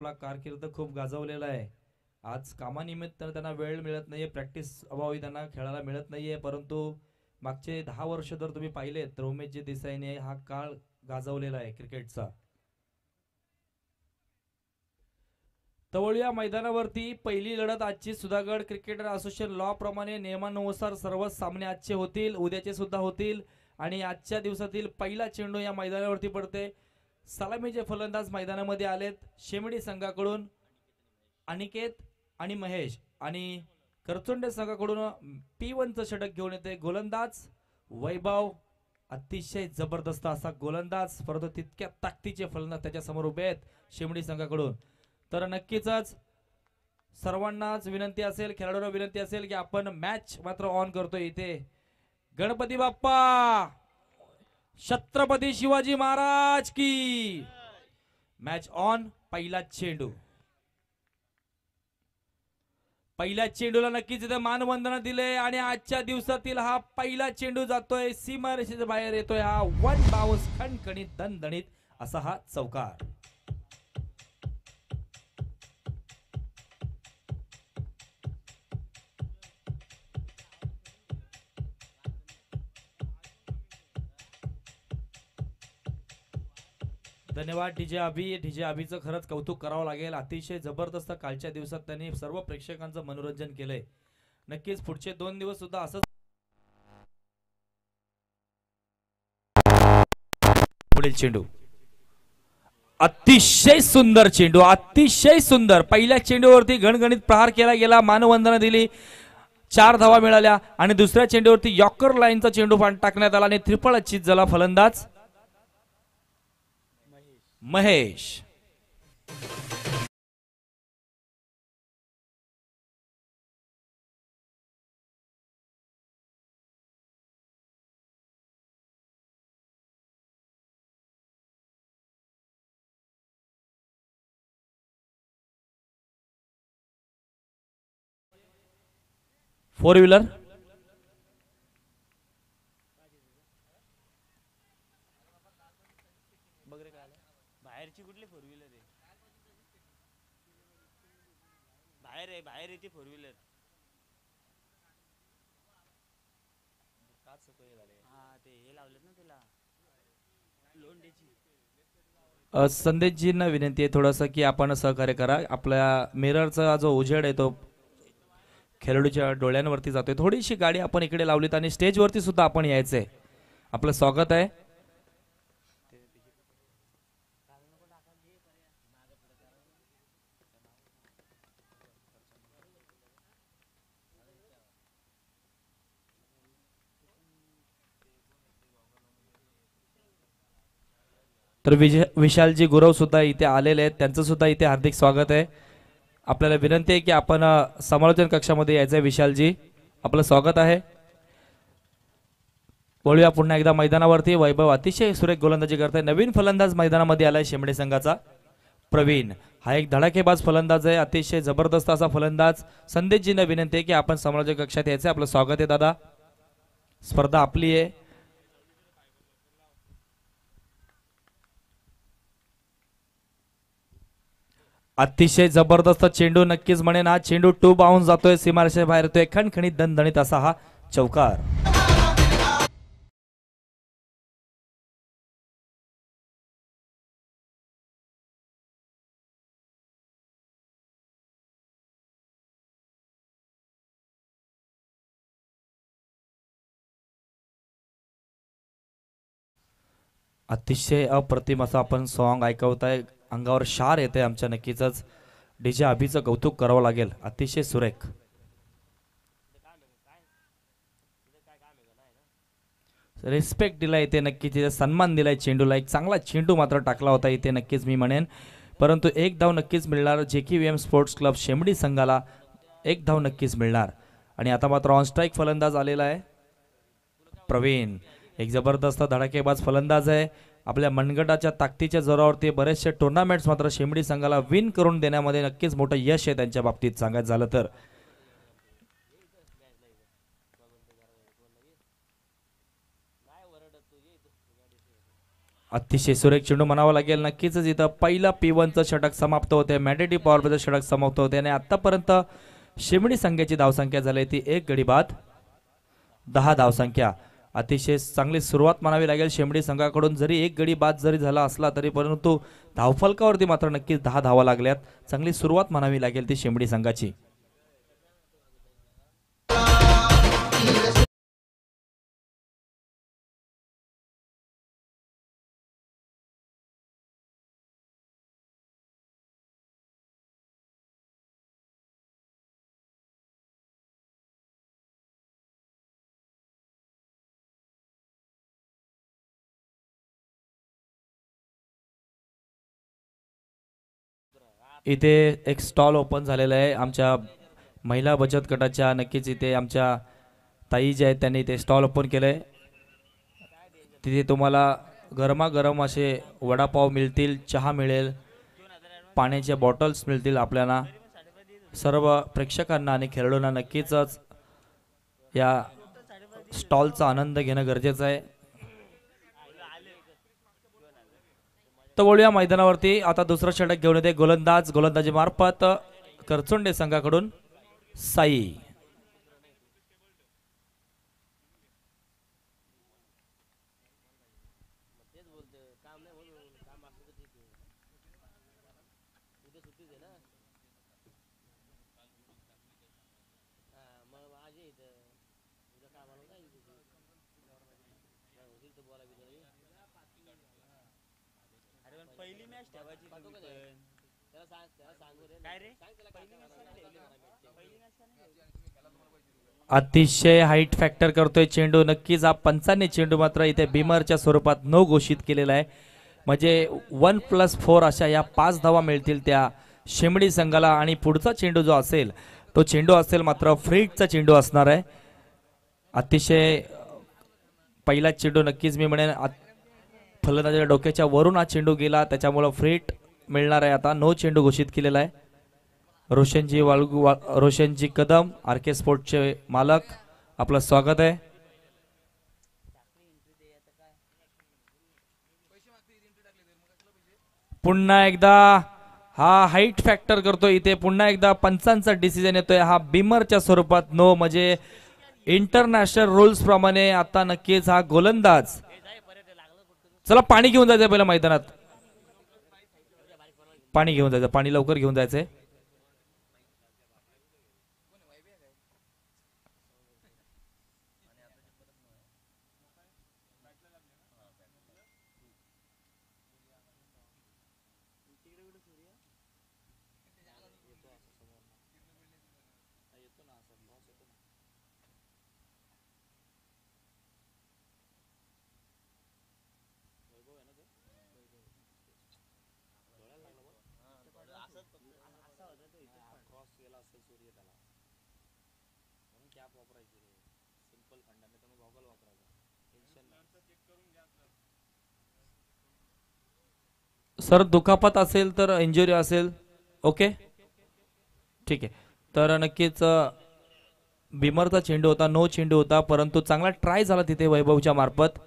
आपला कारकिर्द खूप गाजवलेला आहे आज कामानिमित्त त्यांना वेळ मिळत नाही आहे प्रॅक्टिस अभावी त्यांना खेळायला मिळत नाही आहे परंतु मागचे दहा वर्ष जर तुम्ही पाहिले तर उमेशजी देसाईने हा काळ गाजवलेला आहे क्रिकेटचा तवळीया मैदानावरती पहिली लढत आजची सुधागड क्रिकेटर असोसिएशन लॉ प्रमाणे नियमानुसार सर्व सामने आजचे होतील उद्याचे सुद्धा होतील आणि आजच्या दिवसातील पहिला चेंडू या मैदानावरती पडते सलामीचे फलंदाज मैदानामध्ये आलेत शेमडी संघाकडून अनिकेत आणि महेश आणि करचोंडे संघाकडून पी वनचं षटक घेऊन येते गोलंदाज वैभव अतिशय जबरदस्त असा गोलंदाज परंतु तितक्या ताकदीचे फलंदाज त्याच्यासमोर उभे आहेत शेमडी संघाकडून तर नक्कीच सर्वांनाच विनंती असेल खेळाडूंना विनंती असेल की आपण मॅच मात्र ऑन करतोय इथे गणपती बाप्पा छत्रपती शिवाजी महाराज की मॅच ऑन पहिला चेंडू पहिल्या चेंडूला नक्कीच इथे मानवंदना दिले आणि आजच्या दिवसातील हा पहिला चेंडू जातोय सीमा बाहेर येतोय हा वन पाऊस खणखणीत दणदणीत असा हा चौकार धन्यवाद डीजे जे अभि डी जे अभिचं खरंच कौतुक करावं लागेल अतिशय जबरदस्त कालच्या दिवसात त्यांनी सर्व प्रेक्षकांचं मनोरंजन केलंय नक्कीच पुढचे दोन दिवस सुद्धा असंच पुढील चेंडू अतिशय सुंदर चेंडू अतिशय सुंदर पहिल्या चेंडूवरती गणगणित प्रहार केला गेला मानवंदना दिली चार धावा मिळाल्या आणि दुसऱ्या चेंडूवरती यॉकर लाईनचा चेंडू टाकण्यात आला आणि त्रिपळ अच्छित झाला फलंदाज महेश फोर व्हीलर ती फोर व्हीलर ना विनंती आहे थोडंसं की आपण सहकार्य करा आपल्या मिररचा जो उजेड आहे तो खेळाडूच्या डोळ्यांवरती जातोय थोडीशी गाडी आपण इकडे लावलीत आणि स्टेजवरती सुद्धा आपण यायचंय आपलं स्वागत आहे तर विज विशालजी गुरवसुद्धा इथे आलेले आहेत त्यांचंसुद्धा इथे हार्दिक स्वागत आहे आपल्याला विनंती आहे की आपण समालोचन कक्षामध्ये यायचं आहे विशालजी आपलं स्वागत आहे वळूया पुन्हा एकदा मैदानावरती वैभव अतिशय सुरेख गोलंदाजी आहे नवीन फलंदाज मैदानामध्ये आलाय शेंबडे संघाचा प्रवीण हा एक धडाकेबाज फलंदाज आहे अतिशय जबरदस्त असा फलंदाज संदेशजींना विनंती आहे की आपण समालोचन कक्षात यायचं आपलं स्वागत आहे दादा स्पर्धा आपली आहे अतिशय जबरदस्त चेंडू नक्कीच म्हणेन हा चेंडू टू बाहून जातोय सीमारेषे बाहेर येतोय खणखणीत दणदणीत असा हा चौकार अतिशय अप्रतिम असं आपण सॉन्ग ऐकवत आहे अंगावर शार येते आमच्या नक्कीच डीजे अभिचं कौतुक करावं लागेल अतिशय सुरेख रिस्पेक्ट दिला इथे नक्कीच तिथे सन्मान दिलाय चेंडूला एक चांगला चेंडू मात्र टाकला होता इथे नक्कीच मी म्हणेन परंतु एक धाव नक्कीच मिळणार जे की V M sports club Shemdi संघाला एक धाव नक्कीच मिळणार आणि आता मात्र ऑन फलंदाज आलेला आहे प्रवीण एक जबरदस्त धडाकेबाज फलंदाज आहे आपल्या मनगटाच्या ताकदीच्या जोरावरती बरेचसे टुर्नामेंट्स मात्र शेमडी संघाला विन करून देण्यामध्ये नक्कीच मोठं यश आहे त्यांच्या बाबतीत सांगत झालं तर अतिशय सुरेख चेंडू म्हणावा लागेल नक्कीच इथं पहिला पिवनचं षटक समाप्त होते मॅडेटी पॉवर षटक समाप्त होते आणि आतापर्यंत शेमडी संघाची धावसंख्या झाली ती एक गडी बाद दहा धावसंख्या अतिशय चांगली सुरुवात म्हणावी लागेल शेंबडी संघाकडून जरी एक गडी बाद जरी झाला असला तरी परंतु धावफलकावरती मात्र नक्कीच दहा धावा लागल्यात चांगली सुरुवात म्हणावी लागेल ती शेंबडी संघाची इथे एक स्टॉल ओपन झालेला आहे आमच्या महिला बचत गटाच्या नक्कीच इथे आमच्या ताई जे आहेत त्यांनी इथे स्टॉल ओपन केलं आहे तिथे तुम्हाला गरमागरम असे वडापाव मिळतील चहा मिळेल पाण्याच्या बॉटल्स मिळतील आपल्याला सर्व प्रेक्षकांना आणि खेळाडूंना नक्कीच या स्टॉलचा आनंद घेणं गरजेचं आहे तर वळूया मैदानावरती आता दुसरा षटक घेऊन येते गोलंदाज गोलंदाजी मार्फत करचुंडे संघाकडून साई अतिशय हाईट फॅक्टर करतोय चेंडू नक्कीच हा पंचाने चेंडू मात्र इथे बिमरच्या स्वरूपात न घोषित केलेला आहे म्हणजे वन प्लस फोर अशा या पाच धावा मिळतील त्या शेमडी संघाला आणि पुढचा चेंडू जो असेल तो चेंडू असेल मात्र फ्रीटचा चेंडू असणार आहे अतिशय पहिला चेंडू नक्कीच मी म्हणेन फलंदाजाच्या डोक्याच्या वरून हा चेंडू गेला त्याच्यामुळं फ्रीट मिळणार आहे आता नऊ चेंडू घोषित केलेला आहे रोशनजी वाळू रोशनजी कदम आर के स्पोर्टचे मालक आपलं स्वागत आहे पुन्हा एकदा हा हाईट फॅक्टर करतो इथे पुन्हा एकदा पंचांचा डिसिजन येतोय हा बिमरच्या स्वरूपात नो म्हणजे इंटरनॅशनल रुल्स प्रमाणे आता नक्कीच हा गोलंदाज चला पाणी घेऊन जायचं पहिल्या मैदानात पाणी घेऊन जायचं पाणी लवकर घेऊन जायचंय सर दुखापत असेल तर इंजुरी असेल ओके ठीक आहे तर नक्कीच बिमरचा चेंडू होता नो चेंडू होता परंतु चांगला ट्राय झाला तिथे वैभवच्या मार्फत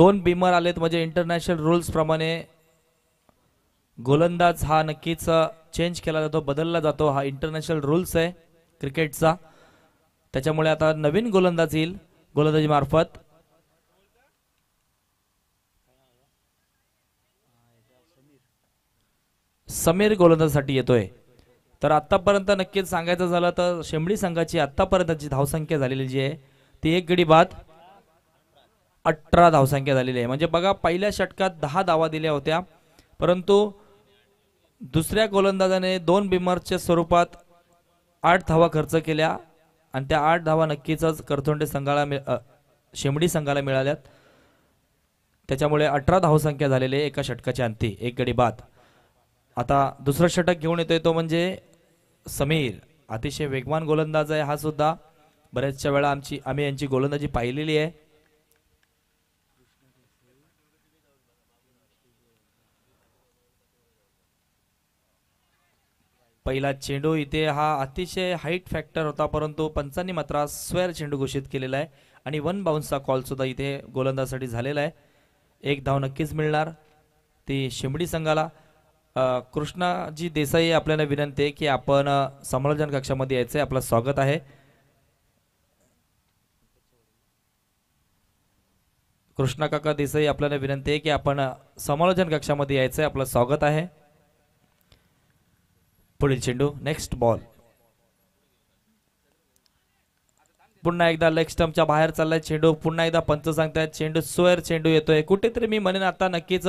दोन बिमर आलेत म्हणजे इंटरनॅशनल रूल्स प्रमाणे गोलंदाज हा नक्कीच चेंज केला जातो बदलला जातो हा इंटरनॅशनल रूल्स आहे क्रिकेटचा त्याच्यामुळे आता नवीन गोलंदाज येईल गोलंदाजी मार्फत समीर गोलंदाजासाठी येतोय तर आत्तापर्यंत नक्कीच सांगायचं झालं तर शेमडी संघाची आत्तापर्यंतची धावसंख्या झालेली जी आहे ती एक गडी बाद अठरा धावसंख्या झालेली आहे म्हणजे बघा पहिल्या षटकात दहा धावा दिल्या होत्या परंतु दुसऱ्या गोलंदाजाने दोन बिमरच्या स्वरूपात आठ धावा खर्च केल्या आणि त्या आठ धावा नक्कीच करथोंडे संघाला मिळ शेंबडी संघाला मिळाल्यात त्याच्यामुळे अठरा धावसंख्या झालेली एका षटकाच्या अंती एक गडी बाद आता दुसरं षटक घेऊन येतोय तो म्हणजे समीर अतिशय वेगवान गोलंदाज आहे हा सुद्धा बऱ्याचशा वेळा आमची आम्ही यांची गोलंदाजी पाहिलेली आहे पहिला चेंडू इथे हा अतिशय हाईट फॅक्टर होता परंतु पंचांनी मात्र स्वेअर चेंडू घोषित केलेला आहे आणि वन बाउन्सचा कॉल सुद्धा इथे गोलंदाजसाठी झालेला आहे एक धाव नक्कीच मिळणार ती शिंबडी संघाला कृष्णाजी देसाई आपल्याला विनंती आहे की आपण समालोचन कक्षामध्ये यायचं आहे आपलं स्वागत आहे कृष्णा काका देसाई आपल्याला विनंती आहे की आपण समालोचन कक्षामध्ये यायचं आहे आपलं स्वागत आहे पुढील चेंडू नेक्स्ट बॉल पुन्हा एकदा लेग स्टम्पच्या बाहेर चाललाय चेंडू पुन्हा एकदा पंच सांगतायत चेंडू सोयर चेंडू येतोय कुठेतरी मी म्हणेन आता नक्कीच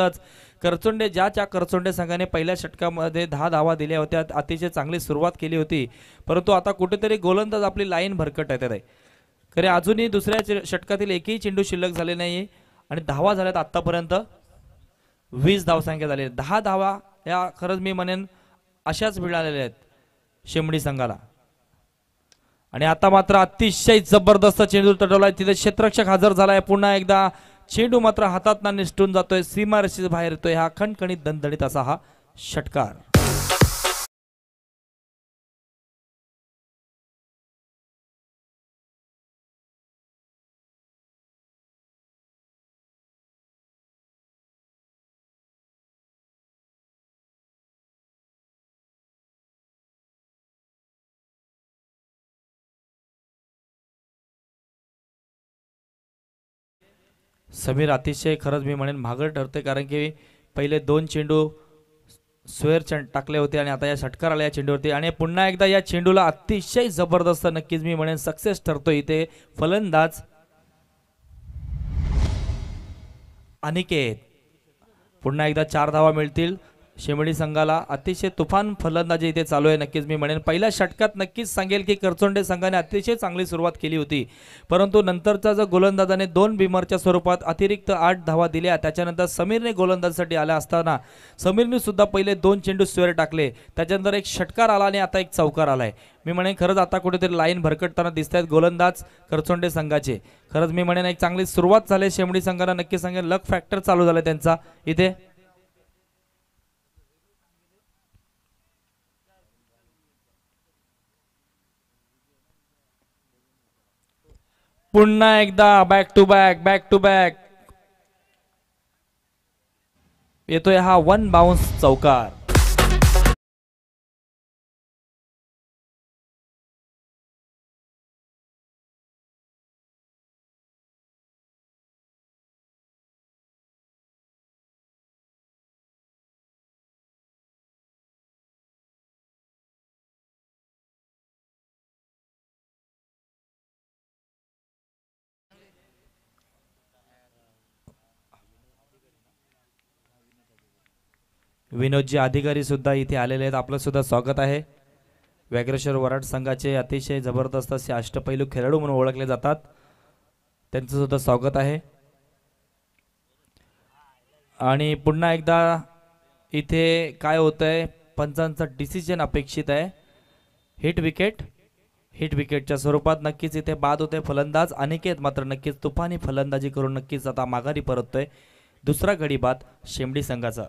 करचोंडे ज्या ज्या करचोंडे संघाने पहिल्या षटकामध्ये दहा धावा दिल्या होत्या अतिशय चांगली सुरुवात केली होती परंतु आता कुठेतरी गोलंदाज आपली लाईन भरकट येत आहे खरे अजूनही दुसऱ्या षटकातील एकही चेंडू शिल्लक झाले नाही आणि धावा झाल्यात आतापर्यंत वीस धावसंख्या झाली दहा धावा या खरंच मी म्हणेन अशाच मिळालेल्या आहेत शिमडी संघाला आणि आता मात्र अतिशय जबरदस्त चेंडू तटवलाय तिथे क्षेत्रक्षक हजर झालाय पुन्हा एकदा चेंडू मात्र हातात निसटून जातोय सीमारशी बाहेर येतोय हा खणखणीत दणदणीत असा हा षटकार समीर अतिशय खरंच मी म्हणेन महागड ठरते कारण की पहिले दोन चेंडू स्वेअर टाकले होते आणि आता या षटकार आल्या या चेंडूवरती आणि पुन्हा एकदा या चेंडूला अतिशय जबरदस्त नक्कीच मी म्हणेन सक्सेस ठरतो इथे फलंदाज अनिकेत पुन्हा एकदा चार धावा मिळतील शेमडी संघाला अतिशय तुफान फलंदाजी इथे चालू आहे नक्कीच मी म्हणेन पहिल्या षटकात नक्कीच सांगेल की करचोंडे संघाने अतिशय चांगली सुरुवात केली होती परंतु नंतरचा जर गोलंदाजाने दोन बिमरच्या स्वरूपात अतिरिक्त आठ धावा दिल्या त्याच्यानंतर समीरने गोलंदाजीसाठी आल्या असताना समीरने सुद्धा पहिले दोन चेंडू स्वेअर टाकले त्याच्यानंतर एक षटकार आला आणि आता एक चौकार आला आहे मी म्हणेन खरंच आता कुठेतरी लाईन भरकटताना दिसत आहेत गोलंदाज करचोंडे संघाचे खरंच मी म्हणेन एक चांगली सुरुवात झाली शेमडी संघाला नक्की सांगेन लक फॅक्टर चालू झाला त्यांचा इथे पुन्हा एकदा back to back back to back येतोय हा वन बाउन्स चौकार विनोदजी अधिकारी सुद्धा इथे आलेले आहेत आपलं सुद्धा स्वागत आहे व्याघ्रेश्वर वराड संघाचे अतिशय जबरदस्त असे अष्टपैलू खेळाडू म्हणून ओळखले जातात त्यांचं सुद्धा स्वागत आहे आणि पुन्हा एकदा इथे काय होतंय आहे पंचांचा डिसिजन अपेक्षित आहे हिट विकेट हिट विकेटच्या स्वरूपात नक्कीच इथे बाद होते फलंदाज अनिकेत मात्र नक्कीच तुफानी फलंदाजी करून नक्कीच आता माघारी परततोय दुसरा गडी बाद शेंबडी संघाचा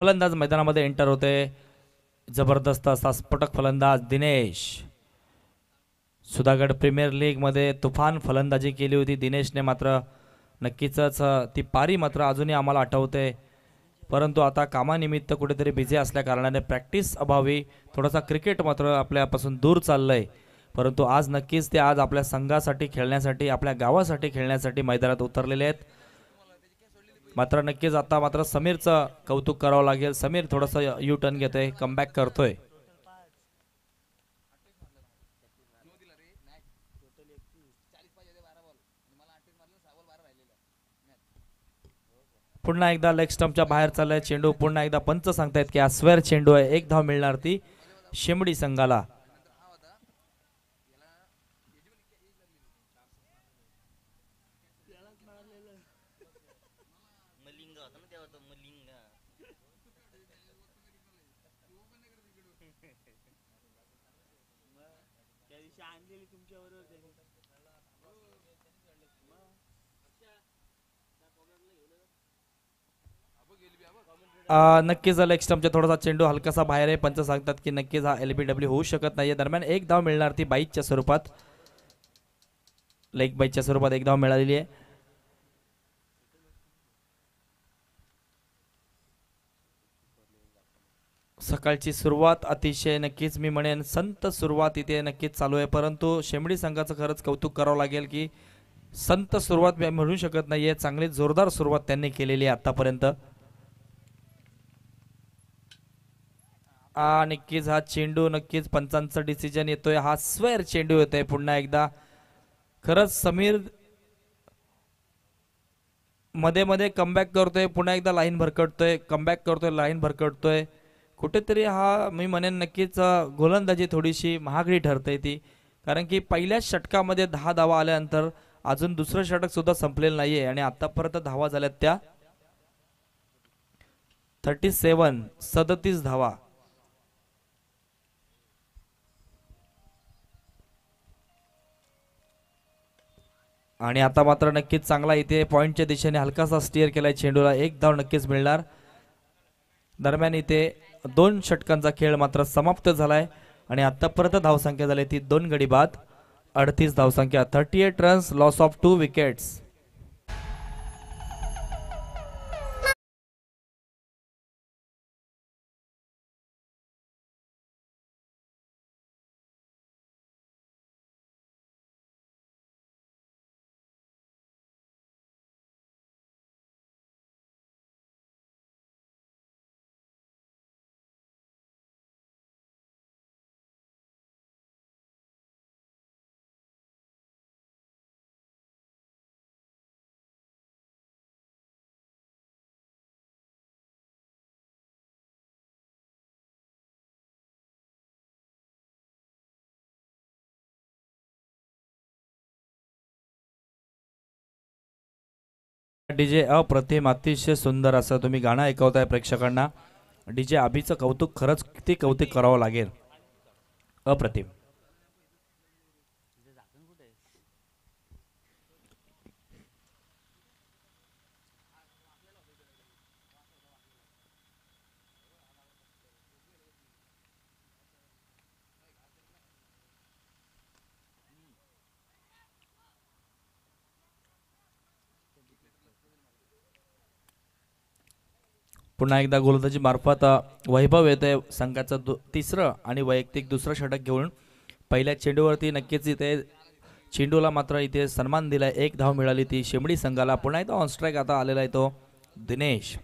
फलंदाज मैदानामध्ये एंटर होते जबरदस्त असा स्फोटक फलंदाज दिनेश सुधागड प्रीमियर लीगमध्ये तुफान फलंदाजी केली होती दिनेशने मात्र नक्कीच ती पारी मात्र अजूनही आम्हाला आठवते परंतु आता कामानिमित्त कुठेतरी बिझी असल्या कारणाने प्रॅक्टिस अभावी थोडासा क्रिकेट मात्र आपल्यापासून दूर चाललं आहे परंतु आज नक्कीच ते आज आपल्या संघासाठी खेळण्यासाठी आपल्या गावासाठी खेळण्यासाठी मैदानात उतरलेले आहेत मात्र नक्कीच आता मात्र समीरचं कौतुक करावं लागेल समीर थोडस यू टर्न घेतोय कमबॅक करतोय पुन्हा एकदा लेग स्टम्पच्या बाहेर चाललाय चेंडू पुन्हा एकदा पंच सांगतायत की आस्वेर चेंडू आहे एक धाव मिळणार ती शेमडी संघाला नक्कीच झालं एक्स्ट्रामच्या थोडासा चेंडू हलकासा बाहेर आहे पंच सांगतात की नक्कीच हा एल बी डब्ल्यू होऊ शकत नाही दरम्यान एक धाव मिळणार ती बाईकच्या स्वरूपात लेग बाईकच्या स्वरूपात एक धाव मिळालेली आहे सकाळची सुरुवात अतिशय नक्कीच मी म्हणेन संत सुरुवात इथे नक्कीच चालू आहे परंतु शेमडी संघाचं खरंच कौतुक करावं लागेल की संत सुरुवात म्हणू शकत नाही आहे चांगली जोरदार सुरुवात त्यांनी केलेली आहे आत्तापर्यंत आ नक्कीच हा चेंडू नक्कीच पंचांचा डिसिजन येतोय हा स्वैर चेंडू येतोय पुन्हा एकदा खरंच समीर मध्ये मध्ये कमबॅक करतोय पुन्हा एकदा लाईन भरकटतोय कमबॅक करतोय लाईन भरकटतोय कुठेतरी हा मी म्हणेन नक्कीच गोलंदाजी थोडीशी महागडी ठरते ती कारण की पहिल्याच षटकामध्ये दहा धावा आल्यानंतर अजून दुसरं षटक सुद्धा संपलेलं नाहीये आणि आतापर्यंत धावा झाल्यात त्या थर्टी सेवन सदतीस धावा आणि आता मात्र नक्कीच चांगला इथे पॉईंटच्या दिशेने हलकासा स्टिअर केलाय चेंडूला एक धाव नक्कीच मिळणार दरम्यान इथे दोन षटकांचा खेळ मात्र समाप्त झालाय आणि परत धावसंख्या झाली ती दोन गडी बाद अडतीस धावसंख्या thirty eight runs loss of two wickets डीजे अप्रतिम अतिशय सुंदर असं तुम्ही गाणं ऐकवताय प्रेक्षकांना डीजे आभीचं कौतुक खरंच किती कौतुक करावं लागेल अप्रतिम पुन्हा एकदा गोलंदाजी मार्फत वैभव येते संघाचं दु तिसरं आणि वैयक्तिक दुसरं षटक घेऊन पहिल्या चेंडूवरती नक्कीच इथे चेंडूला मात्र इथे सन्मान दिलाय एक धाव मिळाली ती शेमडी संघाला पुन्हा एकदा ऑनस्ट्राईक आता आलेला येतो तो दिनेश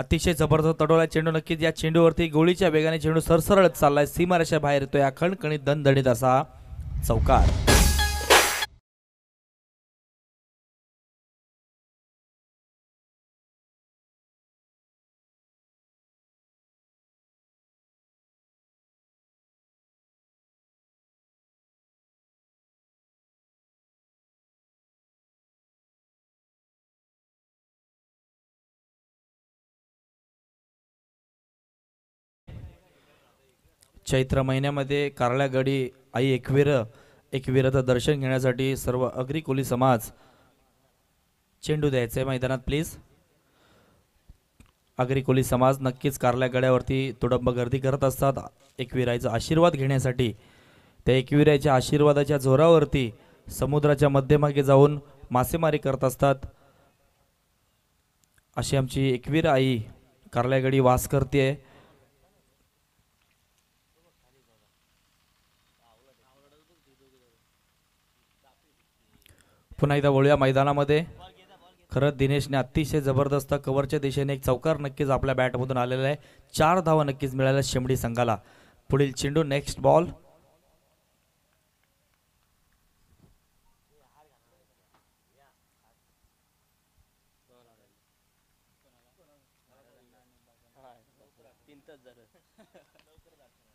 अतिशय जबरदस्त तडवला चेंडू नक्कीच या चेंडूवरती गोळीच्या वेगाने चेंडू सरसरळत चाललाय सीमारेषा बाहेर येतोय अखंड खणखणीत दणदणीत असा चौकार चैत्र महिन्यामध्ये कारल्यागडी आई एकवीर एकवीराचं दर्शन घेण्यासाठी सर्व अग्री समाज चेंडू द्यायचा आहे मैदानात प्लीज अग्री कोली समाज नक्कीच कारल्या गड्यावरती तुडंब गर्दी करत असतात एकविराईचा आशीर्वाद घेण्यासाठी त्या एकविरायच्या आशीर्वादाच्या जोरावरती समुद्राच्या मध्यमागे जाऊन मासेमारी करत असतात अशी आमची एकवीर आई कारल्यागडी वास करते पुन्हा एकदा वळूया मैदानामध्ये खरं दिनेशने अतिशय जबरदस्त कवरच्या दिशेने एक चौकार नक्कीच आपल्या बॅटमधून आलेला आहे चार धावा नक्कीच मिळाल्या शेंबडी संघाला पुढील चेंडू नेक्स्ट बॉल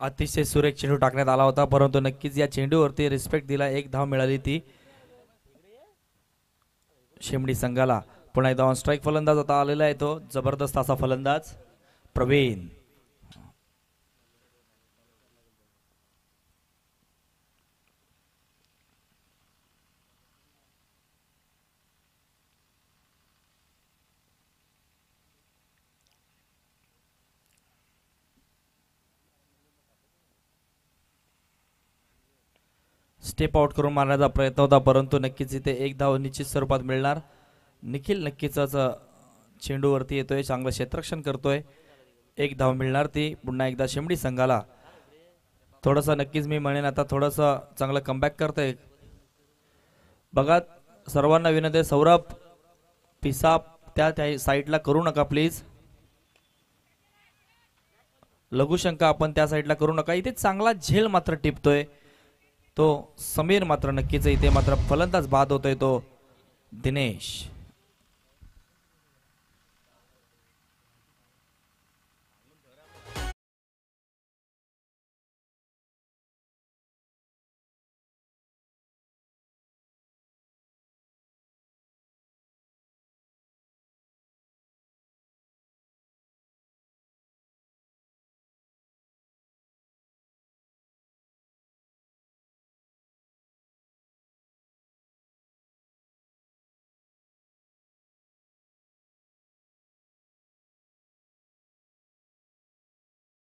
अतिशय सुरेख चेंडू टाकण्यात आला होता परंतु नक्कीच या चेंडूवरती रिस्पेक्ट दिला एक धाव मिळाली ती शेमडी संघाला पुन्हा एकदा ऑन स्ट्राईक फलंदाज आता आलेला आहे तो जबरदस्त असा फलंदाज प्रवीण स्टेप आउट करून मारण्याचा प्रयत्न होता परंतु नक्कीच इथे एक धाव निश्चित स्वरूपात मिळणार निखिल नक्कीच चेंडूवरती येतोय चांगलं क्षेत्रक्षण करतोय एक धाव मिळणार ती पुन्हा एकदा शेंबडी संघाला थोडंसं नक्कीच मी म्हणेन आता थोडंसं चांगलं कमबॅक करतोय बघा सर्वांना विनंती आहे सौरभ पिसाप त्या त्या साईडला करू नका प्लीज लघुशंका आपण त्या साईडला करू नका इथे चांगला झेल मात्र टिपतोय तो समीर मात्र नक्कीच इथे मात्र फलंदाज बाद होतोय तो दिनेश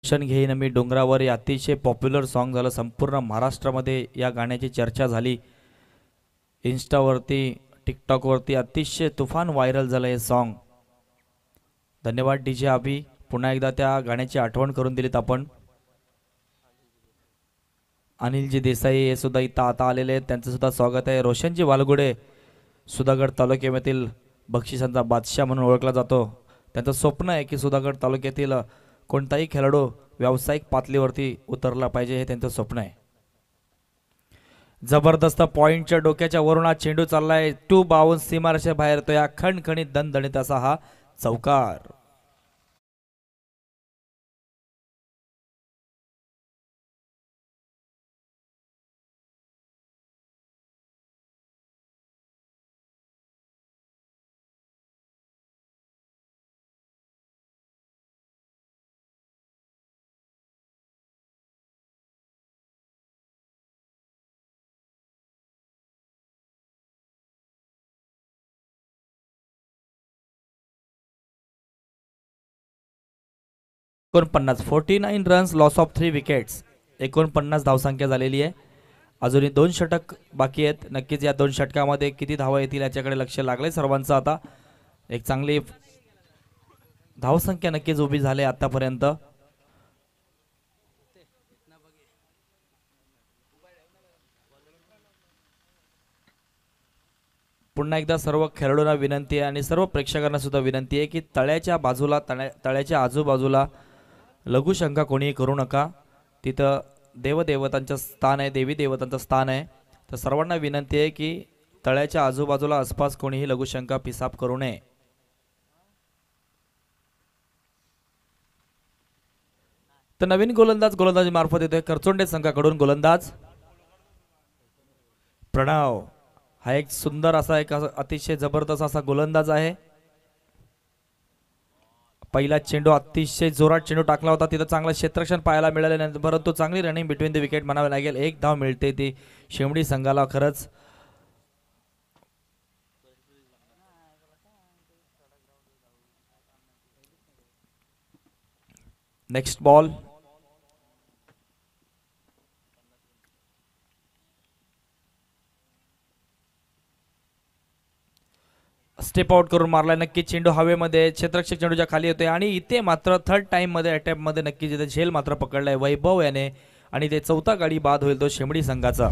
दर्शन घेईन मी डोंगरावर हे अतिशय पॉप्युलर सॉन्ग झालं संपूर्ण महाराष्ट्रामध्ये या गाण्याची चर्चा झाली इन्स्टावरती टिकटॉकवरती अतिशय तुफान व्हायरल झालं हे सॉन्ग धन्यवाद डी जे आभी पुन्हा एकदा त्या गाण्याची आठवण करून दिलीत आपण अनिलजी देसाई हे सुद्धा इथं आता आलेले आहेत सुद्धा स्वागत आहे रोशनजी वालगुडे सुधागड तालुक्यामधील बक्षिसांचा बादशाह म्हणून ओळखला जातो त्यांचं स्वप्न आहे की सुधागड तालुक्यातील कोणताही खेळाडू व्यावसायिक पातळीवरती उतरला पाहिजे हे त्यांचं स्वप्न आहे जबरदस्त पॉईंटच्या डोक्याच्या वरून हा चेंडू चाललाय टू बावून सीमारशे बाहेर तो या खणखणीत दणदणीत असा हा चौकार एकोणपन्नास forty nine runs loss of three wickets एकोणपन्नास धावसंख्या झालेली आहे अजूनही दोन षटक बाकी आहेत नक्कीच या दोन षटकामध्ये किती धावा येतील याच्याकडे लक्ष लागले सर्वांचं आता एक चांगली धावसंख्या नक्कीच उभी झाली आतापर्यंत पुन्हा एकदा सर्व खेळाडूंना विनंती आहे आणि सर्व प्रेक्षकांना सुद्धा विनंती आहे की तळ्याच्या बाजूला तळ्या तळ्याच्या आजूबाजूला लघुशंका कोणीही करू नका तिथं देवदेवतांचं स्थान आहे देवी देवतांचं स्थान आहे तर सर्वांना विनंती आहे की तळ्याच्या आजूबाजूला आसपास कोणीही लघुशंका पिसाब करू नये तर नवीन गोलंदाज गोलंदाज मार्फत येतोय करचोंडे संघाकडून गोलंदाज प्रणाव हा एक सुंदर असा एक अतिशय जबरदस्त असा गोलंदाज आहे पहिला चेंडू अतिशय जोरात चेंडू टाकला होता तिथं चांगला क्षेत्रक्षण पाहायला मिळालं परंतु चांगली रनिंग बिटवीन द विकेट म्हणावी लागेल एक धाव मिळते ती शेवडी संघाला खरंच नेक्स्ट बॉल स्टेप आउट करून मारलाय नक्की चेंडू हवेमध्ये क्षेत्रक्षक चेंडूच्या खाली होते आणि इथे मात्र थर्ड टाईममध्ये अटॅपमध्ये नक्कीच इथे झेल मात्र पकडलाय वैभव याने आणि ते चौथा गाडी बाद होईल तो शेमडी संघाचा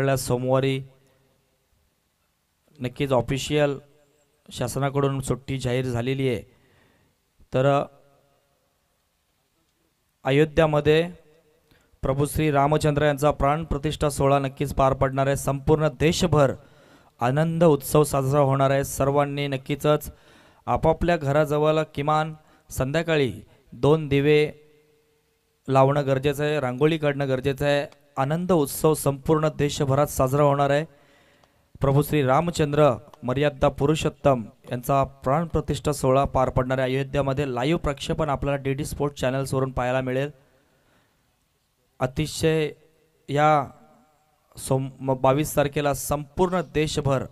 आपल्याला सोमवारी नक्कीच ऑफिशियल शासनाकडून सुट्टी जाहीर झालेली आहे तर अयोध्यामध्ये प्रभू श्री रामचंद्र यांचा प्राणप्रतिष्ठा सोहळा नक्कीच पार पडणार आहे संपूर्ण देशभर आनंद उत्सव साजरा होणार आहे सर्वांनी नक्कीचच आपापल्या घराजवळ किमान संध्याकाळी दोन दिवे लावणं गरजेचं आहे रांगोळी काढणं गरजेचं आहे आनंद उत्सव संपूर्ण देशभरात साजरा होणार आहे प्रभू श्री रामचंद्र मर्यादा पुरुषोत्तम यांचा प्राणप्रतिष्ठा सोहळा पार पडणाऱ्या अयोध्या अयोध्यामध्ये लाईव्ह प्रक्षेपण आपल्याला डी डी स्पोर्ट्स चॅनल्सवरून पाहायला मिळेल अतिशय या सोम बावीस तारखेला संपूर्ण देशभर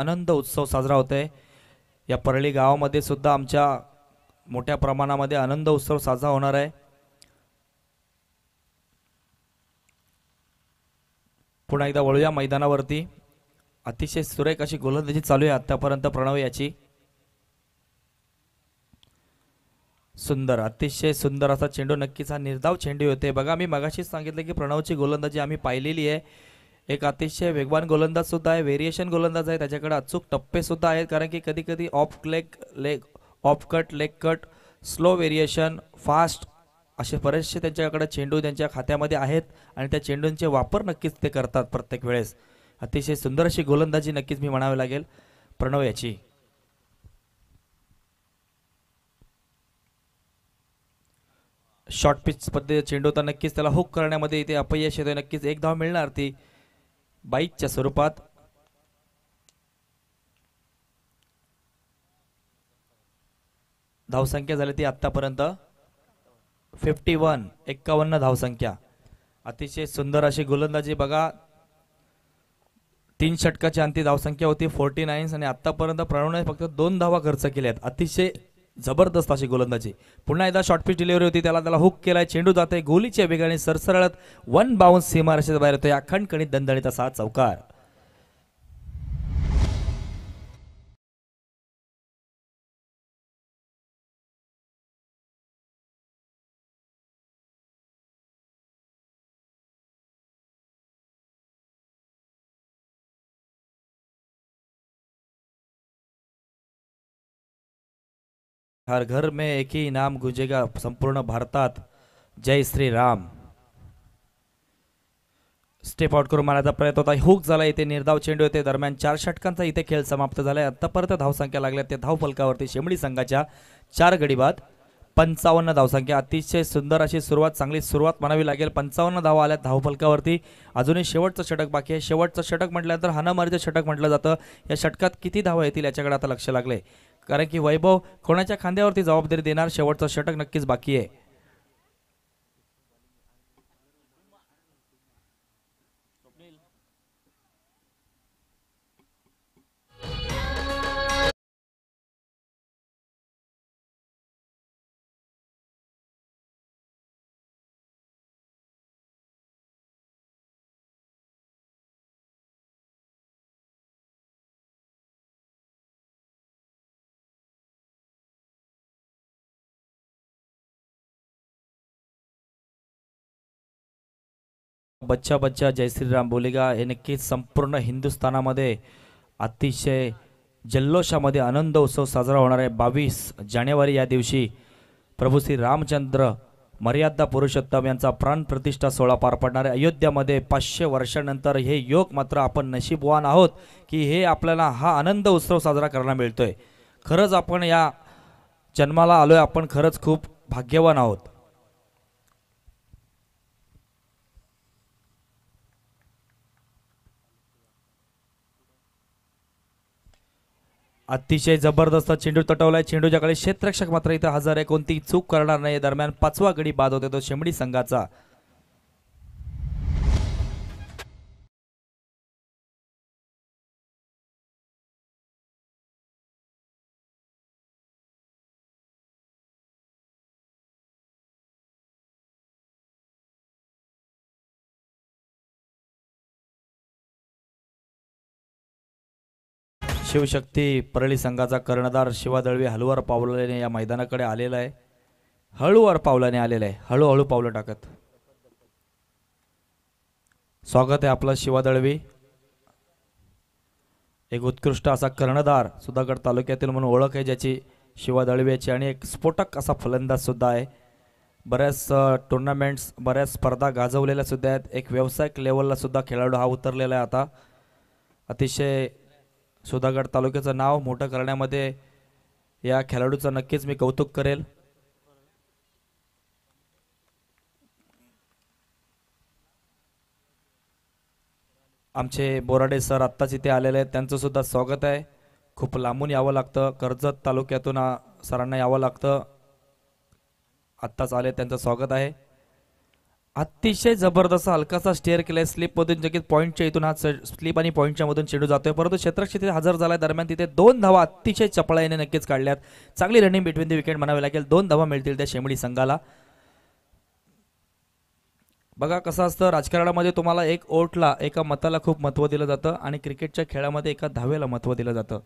आनंद उत्सव साजरा होत आहे या परळी गावामध्ये सुद्धा आमच्या मोठ्या प्रमाणामध्ये आनंद उत्सव साजरा होणार आहे पुन्हा एकदा वळूया मैदानावरती अतिशय सुरेख अशी गोलंदाजी चालू आहे आत्तापर्यंत प्रणव याची सुंदर अतिशय सुंदर असा चेंडू नक्कीच हा निर्धाव चेंडू होते बघा मी मगाशीच सांगितलं की प्रणवची गोलंदाजी आम्ही पाहिलेली आहे एक अतिशय वेगवान गोलंदाज सुद्धा आहे वेरिएशन गोलंदाज आहे त्याच्याकडे अचूक टप्पे सुद्धा आहेत कारण की कधी कधी off leg leg off cut leg cut slow variation fast असे बरेचसे त्यांच्याकडे चेंडू त्यांच्या खात्यामध्ये आहेत आणि त्या चेंडूंचे वापर नक्कीच ते करतात प्रत्येक वेळेस अतिशय सुंदर अशी गोलंदाजी नक्कीच मी म्हणावी लागेल प्रणव याची शॉर्ट पिच पद्धती चेंडू तर नक्कीच त्याला हुक करण्यामध्ये इथे अपयश येतोय नक्कीच एक धाव मिळणार ती बाईकच्या स्वरूपात धावसंख्या झाली ती आतापर्यंत फिफ्टी वन एक्कावन्न धावसंख्या अतिशय सुंदर अशी गोलंदाजी बघा तीन षटकाची अंतिम धावसंख्या होती फोर्टी नाईन्स आणि आतापर्यंत प्रणवने फक्त दोन धावा खर्च केल्या आहेत अतिशय जबरदस्त अशी गोलंदाजी पुन्हा एकदा शॉर्ट डिलिव्हरी होती त्याला त्याला हुक केलाय चेंडू जाते गोलीच्या वेगाने सरसरळत वन बाउन्स सीमारेषेत बाहेर येतो या खणखणीत दणदणीचा सात चौकार हर घर में एक ही नाम गुजेगा संपूर्ण भारतात जय श्री राम स्टेप आउट करून मारायचा प्रयत्न होता हुक झाला इथे निर्धाव चेंडू येते दरम्यान चार षटकांचा इथे खेळ समाप्त झाला आत्तापर्यंत धावसंख्या लागल्या त्या धावफलकावरती शेमडी संघाच्या चार गडीबाद पंचावन्न धावसंख्या अतिशय सुंदर अशी सुरुवात चांगली सुरुवात म्हणावी लागेल पंचावन्न धावा आल्या धावफलकावरती अजूनही शेवटचं षटक बाकी आहे शेवटचं षटक म्हटल्यानंतर हानामारीचं षटक म्हटलं जातं या षटकात किती धावा येतील याच्याकडे आता लक्ष लागले कारण की वैभव कोणाच्या खांद्यावरती जबाबदारी देणार शेवटचा षटक नक्कीच बाकी आहे बच्चा बच्चा जय श्रीराम बोलेगा हे नक्कीच संपूर्ण हिंदुस्थानामध्ये अतिशय जल्लोषामध्ये आनंद उत्सव साजरा होणार आहे बावीस जानेवारी या दिवशी प्रभू श्री रामचंद्र मर्यादा पुरुषोत्तम यांचा प्राणप्रतिष्ठा सोहळा पार पडणार आहे अयोध्यामध्ये पाचशे वर्षानंतर हे योग मात्र आपण नशीबवान आहोत की हे आपल्याला हा आनंद उत्सव साजरा करायला मिळतो आहे खरंच आपण या जन्माला आलो आहे आपण खरंच खूप भाग्यवान आहोत अतिशय जबरदस्त चेंडू तटवलाय चेंडूच्याकडे क्षेत्रक्षक मात्र इथं हजार आहे कोणती चूक करणार नाही दरम्यान पाचवा गडी बाद होते तो शेंबडी संघाचा शिवशक्ती परळी संघाचा कर्णधार शिवा दळवी हळूवार पावलाने या मैदानाकडे आलेला आहे हळूवार पावलाने आलेला आहे हळूहळू पावलं टाकत स्वागत आहे आपला शिवा एक उत्कृष्ट असा कर्णधार सुधागड तालुक्यातील म्हणून ओळख आहे ज्याची शिवा आणि एक स्फोटक असा फलंदाजसुद्धा आहे बऱ्याच टुर्नामेंट्स बऱ्याच स्पर्धा गाजवलेल्या सुद्धा आहेत एक व्यावसायिक लेवलला सुद्धा खेळाडू हा उतरलेला आहे आता अतिशय सुधागड तालुक्याचं नाव मोठं करण्यामध्ये या खेळाडूचं नक्कीच मी कौतुक करेल आमचे बोराडे सर आत्ताच इथे आलेले आहेत त्यांचं सुद्धा स्वागत आहे खूप लांबून यावं लागतं कर्जत तालुक्यातून सरांना यावं लागतं आत्ताच आले त्यांचं स्वागत आहे अतिशय जबरदस्त हलकासा स्टेअर केलाय स्लिपमधून जे पॉईंटच्या इथून हा स्लिप आणि पॉईंटच्या मधून चेंडू जातोय परंतु क्षेत्र हजर झाल्या दरम्यान तिथे दोन धावा अतिशय चपळाईने नक्कीच काढल्यात चांगली रनिंग बिटवीन द विकेट म्हणावी लागेल दोन धावा मिळतील त्या शेमडी संघाला बघा कसं असतं राजकारणामध्ये तुम्हाला एक ओटला एका मताला खूप महत्व दिलं जातं आणि क्रिकेटच्या खेळामध्ये एका धावेला महत्व दिलं जातं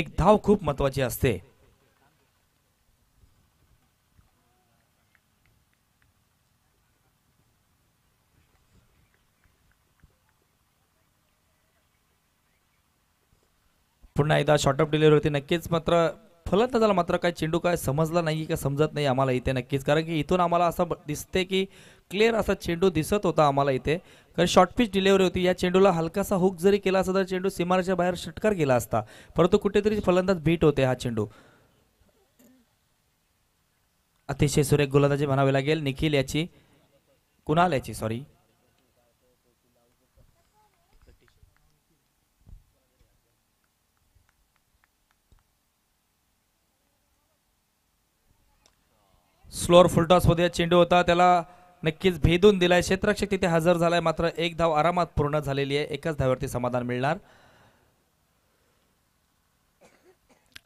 एक धाव खूप महत्वाची असते पुन्हा एकदा शॉर्टअप होती नक्कीच मात्र फलंदाजाला मात्र काय चेंडू काय समजला नाही का समजत नाही आम्हाला इथे नक्कीच कारण की इथून आम्हाला असं दिसते की क्लिअर असा चेंडू दिसत होता आम्हाला इथे कारण शॉर्ट पिच डिलेवरी होती या चेंडूला हलकासा हुक जरी केला असता तर चेंडू सीमाराच्या बाहेर षटकार गेला असता परंतु कुठेतरी फलंदाज भीट होते हा चेंडू अतिशय सुरेख गोलंदाजी म्हणावी लागेल निखिल याची कुणाल याची सॉरी स्लोअर फुलटॉसमध्ये चेंडू होता त्याला नक्कीच भेदून दिलाय क्षेत्रक्षक तिथे हजर झालाय मात्र एक धाव आरामात पूर्ण झालेली आहे एकाच धाववरती समाधान मिळणार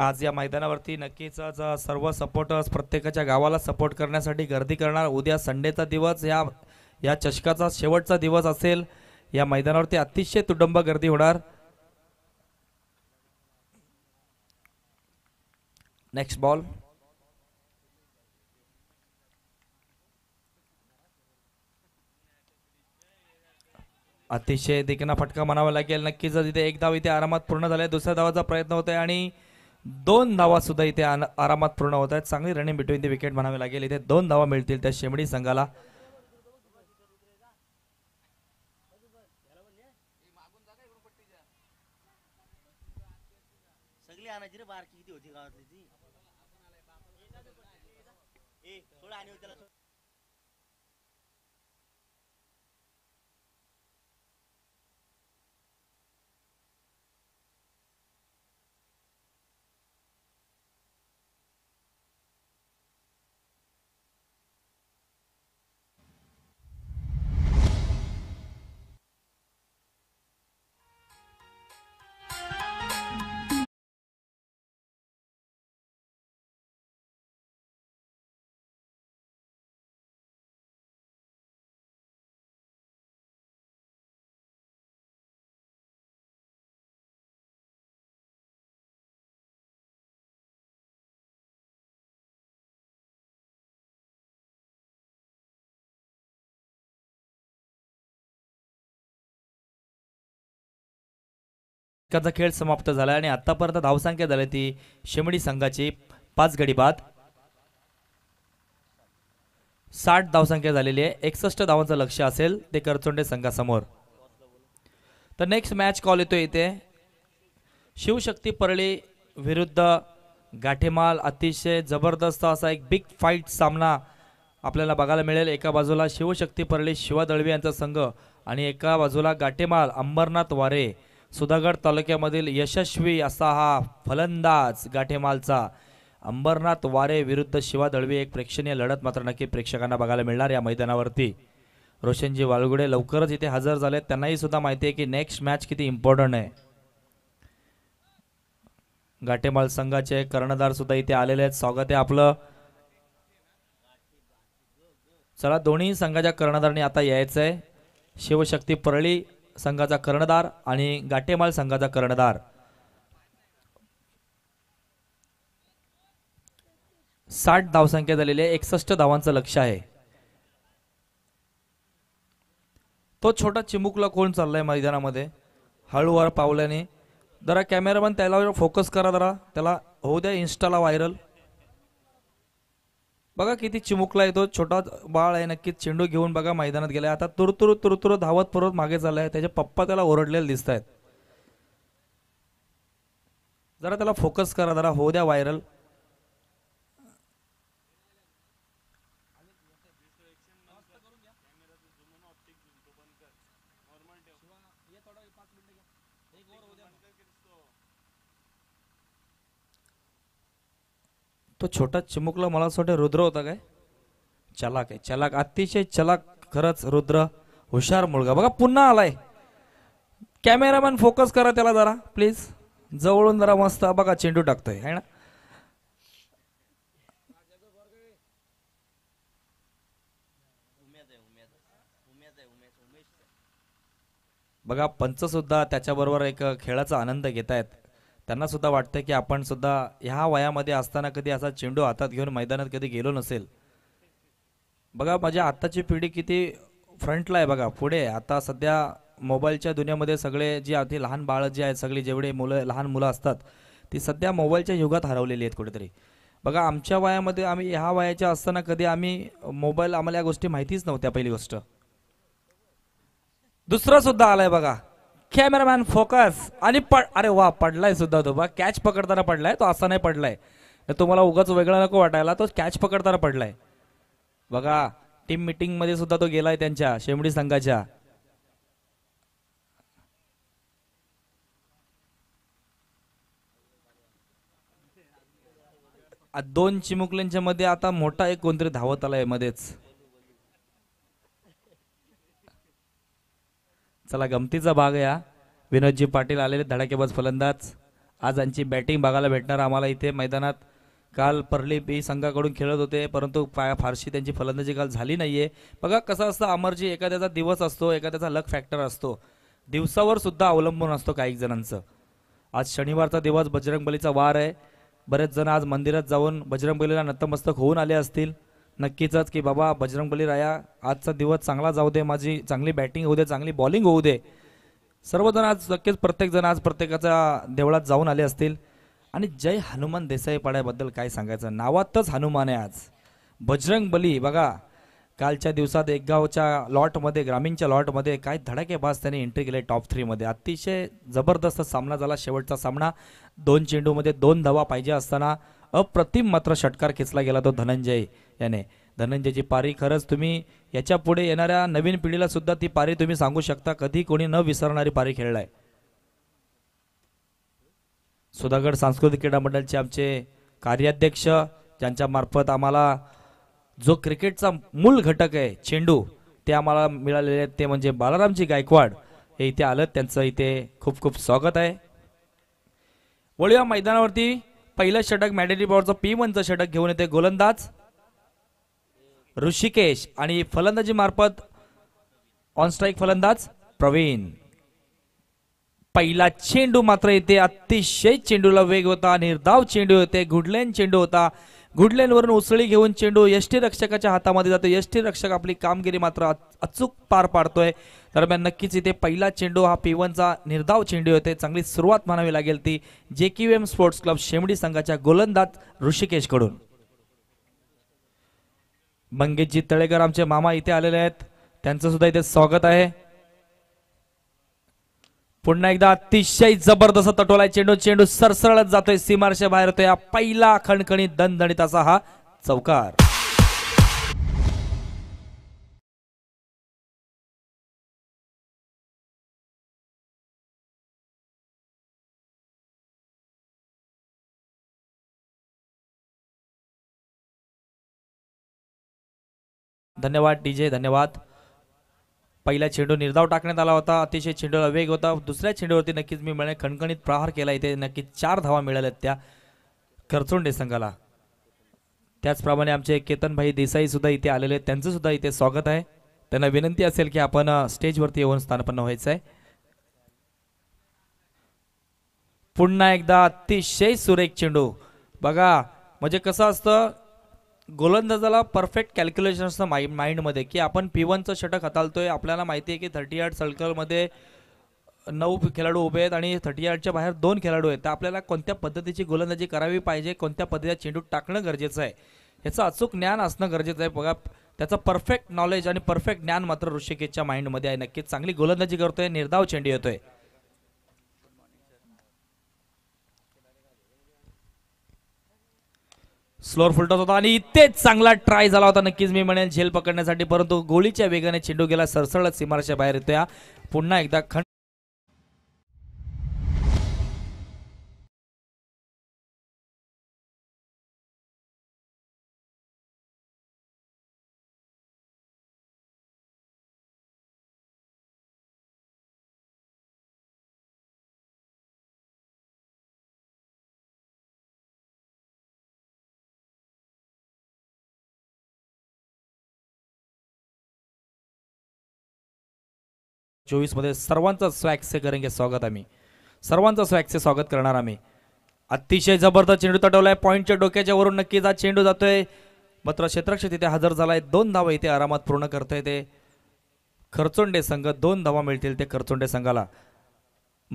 आज या मैदानावरती नक्कीच सर्व सपोर्टर्स प्रत्येकाच्या गावाला सपोर्ट करण्यासाठी गर्दी करणार उद्या संडेचा दिवस या या चषकाचा शेवटचा दिवस असेल या मैदानावरती अतिशय तुडंब गर्दी होणार नेक्स्ट बॉल अतिशय देखील फटका म्हणावा लागेल नक्कीच इथे एक धाव इथे आरामात पूर्ण झाले दुसऱ्या धावाचा प्रयत्न होत आहे आणि दोन धावा सुद्धा इथे आरामात पूर्ण होत आहेत चांगली रनिंग बिटवीन द विकेट म्हणावी लागेल इथे दोन धावा मिळतील त्या शेमडी संघाला इकडचा खेळ समाप्त झाला आणि आतापर्यंत धावसंख्या झाली ती शेमडी संघाची पाच गडी बाद साठ धावसंख्या झालेली आहे एकसष्ट धावांचं लक्ष असेल ते करचोंडे संघासमोर तर नेक्स्ट मॅच कॉल येतो इथे शिवशक्ती परळी विरुद्ध गाठेमाल अतिशय जबरदस्त असा एक बिग फाईट सामना आपल्याला बघायला मिळेल एका बाजूला शिवशक्ती परळी शिवा दळवी यांचा संघ आणि एका बाजूला गाठेमाल अंबरनाथ वारे सुधागड तालुक्यामधील यशस्वी असा हा फलंदाज गाठेमालचा अंबरनाथ वारे विरुद्ध शिवा दळवी एक प्रेक्षणीय लढत मात्र नक्की प्रेक्षकांना बघायला मिळणार या मैदानावरती रोशनजी वाळगुडे लवकरच इथे हजर झाले त्यांनाही सुद्धा माहिती आहे की नेक्स्ट मॅच किती इम्पॉर्टंट आहे गाठेमाल संघाचे कर्णधार सुद्धा इथे आलेले आहेत स्वागत आहे आपलं चला दोन्ही संघाच्या कर्णधारांनी आता यायचं आहे शिवशक्ती परळी संघाचा कर्णधार आणि गाटेमाल संघाचा कर्णधार साठ धावसंख्या झालेली आहे एकसष्ट धावांचं लक्ष आहे तो छोटा चिमुकला कोण चाललाय मैदानामध्ये हळूहळू पावल्याने जरा कॅमेरामॅन त्याला फोकस करा जरा त्याला होऊ द्या इन्स्टाला व्हायरल बघा किती चिमुकला येतो छोटा बाळ आहे नक्कीच चेंडू घेऊन बघा मैदानात गेलाय आता तुरतुर तुरतुरु धावत परत मागे झालाय त्याचे पप्पा त्याला ओरडलेले दिसत आहेत जरा त्याला फोकस करा जरा हो द्या व्हायरल तो छोटा चिमुकला मला असं रुद्र होता काय चलाक आहे चलाक अतिशय चलाक खरंच रुद्र हुशार मुलगा बघा पुन्हा आलाय कॅमेरामॅन फोकस करा त्याला जरा प्लीज जवळून जरा मस्त बघा चेंडू टाकतोय है ना बघा पंच सुद्धा त्याच्याबरोबर एक खेळाचा आनंद घेतायत त्यांना सुद्धा वाटतं की आपण सुद्धा ह्या वयामध्ये असताना कधी असा चेंडू हातात घेऊन मैदानात कधी गेलो नसेल बघा माझ्या आत्ताची पिढी किती फ्रंटला आहे बघा पुढे आता सध्या मोबाईलच्या दुनियामध्ये सगळे जी अगदी लहान बाळं जे आहेत सगळी जेवढे मुलं लहान मुलं असतात ती सध्या मोबाईलच्या युगात हरवलेली आहेत कुठेतरी बघा आमच्या वयामध्ये आम्ही ह्या वयाच्या असताना कधी आम्ही मोबाईल आम्हाला या गोष्टी माहितीच नव्हत्या पहिली गोष्ट दुसरा सुद्धा आलाय बघा कॅमेरामॅन फोकस आणि पड अरे वा पडलाय सुद्धा तो बा कॅच पकडताना पडलाय तो असा नाही पडलाय तुम्हाला उगाच वेगळा नको वाटायला तो कॅच पकडताना पडलाय बघा टीम मीटिंग मध्ये सुद्धा तो गेलाय त्यांच्या शेमडी संघाच्या दोन चिमुकल्यांच्या मध्ये आता मोठा एक कोणतरी धावत आलाय मध्येच चला गमतीचा भाग या विनोदजी पाटील आलेले धडाकेबाज फलंदाज आज यांची बॅटिंग बघायला भेटणार आम्हाला इथे मैदानात काल परली बी संघाकडून खेळत होते परंतु पा फारशी त्यांची फलंदाजी काल झाली नाही आहे बघा कसं असतं अमरजी एखाद्याचा दिवस असतो एखाद्याचा लक फॅक्टर असतो दिवसावर सुद्धा अवलंबून असतो काही जणांचं आज शनिवारचा दिवस बजरंगबलीचा वार आहे बरेच जण आज मंदिरात जाऊन बजरंगबलीला नतमस्तक होऊन आले असतील नक्कीचच की बाबा बजरंगबली राया आजचा दिवस चांगला जाऊ दे माझी चांगली बॅटिंग होऊ दे चांगली बॉलिंग होऊ दे सर्वजण आज नक्कीच प्रत्येकजण आज प्रत्येकाच्या देवळात जाऊन आले असतील आणि जय हनुमान देसाई पाड्याबद्दल काय सांगायचं नावातच हनुमान आहे आज बजरंग बली बघा कालच्या दिवसात एक गावच्या लॉटमध्ये ग्रामीणच्या लॉटमध्ये काय धडाकेबाज त्याने एंट्री केले टॉप थ्रीमध्ये अतिशय जबरदस्त सामना झाला शेवटचा सामना दोन चेंडूमध्ये दोन धवा पाहिजे असताना अप्रतिम मात्र षटकार खेचला गेला तो धनंजय याने धनंजयची पारी खरंच तुम्ही याच्या पुढे येणाऱ्या नवीन पिढीला सुद्धा ती पारी तुम्ही सांगू शकता कधी कोणी न विसरणारी पारी खेळलाय सुधागड सांस्कृतिक क्रीडा मंडळचे आमचे कार्याध्यक्ष ज्यांच्या मार्फत आम्हाला जो क्रिकेटचा मूल घटक आहे चेंडू ते आम्हाला मिळालेले आहेत ते म्हणजे बालारामजी गायकवाड हे इथे आलं त्यांचं इथे खूप खूप स्वागत आहे वळूया मैदानावरती पहिलं षटक मॅडेरी बॉलचं पी वनचं षटक घेऊन येते गोलंदाज ऋषिकेश आणि फलंदाजी मार्फत ऑन फलंदाज प्रवीण पहिला चेंडू मात्र येते अतिशय चेंडूला वेग होता निर्धाव चेंडू होते गुडलेन चेंडू होता वरून उसळी घेऊन चेंडू यष्टीरक्षकाच्या रक्षकाच्या हातामध्ये जातो यष्टीरक्षक रक्षक आपली कामगिरी मात्र अचूक पार पाडतोय दरम्यान नक्कीच इथे पहिला चेंडू हा पेवनचा निर्धाव चेंडू होते चांगली सुरुवात म्हणावी लागेल ती जे एम स्पोर्ट्स क्लब शेमडी संघाच्या गोलंदाज ऋषिकेशकडून मंगेशजी तळेकर आमचे मामा इथे आलेले आहेत त्यांचं सुद्धा इथे स्वागत आहे पुन्हा एकदा अतिशय जबरदस्त तटोलाय चेंडू चेंडू सरसळत जातोय सीमारशे बाहेर होतोय पहिला खणखणी दणदणीत असा हा चौकार धन्यवाद डी जे धन्यवाद पहिला चेंडू निर्धाव टाकण्यात आला होता अतिशय चेंडू वेग होता दुसऱ्या चेंडूवरती नक्कीच मी मिळणे खणखणीत प्रहार केला इथे नक्कीच चार धावा मिळाल्या त्या खरचोंडे संघाला त्याचप्रमाणे आमचे केतनभाई देसाई सुद्धा इथे आलेले आहेत त्यांचं सुद्धा इथे स्वागत आहे त्यांना विनंती असेल की आपण स्टेजवरती येऊन स्थानपन्न व्हायचं आहे पुन्हा एकदा अतिशय सुरेख चेंडू बघा म्हणजे कसं असतं गोलंदाजाला परफेक्ट कॅल्क्युलेशन असतं माइ माइंडमध्ये की आपण पी वनचं षटक हाताळतोय आपल्याला माहिती आहे की थर्टी यार्ड सर्कलमध्ये नऊ खेळाडू उभे आहेत आणि थर्टी यार्डच्या बाहेर दोन खेळाडू आहेत तर आपल्याला कोणत्या पद्धतीची गोलंदाजी करावी पाहिजे कोणत्या पद्धतीचा चेंडू टाकणं गरजेचं आहे ह्याचं अचूक ज्ञान असणं गरजेचं आहे बघा त्याचं परफेक्ट नॉलेज आणि परफेक्ट ज्ञान मात्र ऋषिकेशच्या माइंडमध्ये आहे नक्कीच चांगली गोलंदाजी करतोय निर्धाव चेंडी येतोय स्लोअर फुलटत होता आणि इतकेच चांगला ट्राय झाला होता नक्कीच मी म्हणेन झेल पकडण्यासाठी परंतु गोळीच्या वेगाने चेंडू गेला सरसळत सीमारच्या बाहेर येतो पुन्हा एकदा खंड चोवीसमध्ये सर्वांचं स्वॅक्से करेंगे स्वागत आम्ही सर्वांचं स्वॅक्से स्वागत करणार आम्ही अतिशय जबरदस्त चेंडू तटवला पॉईंटच्या डोक्याच्या वरून नक्कीच हा चेंडू जातोय मात्र क्षेत्रक्ष तिथे हजर झालाय दोन धावा इथे आरामात पूर्ण करता येते खरचोंडे संघ दोन धावा मिळतील ते खरचोंडे संघाला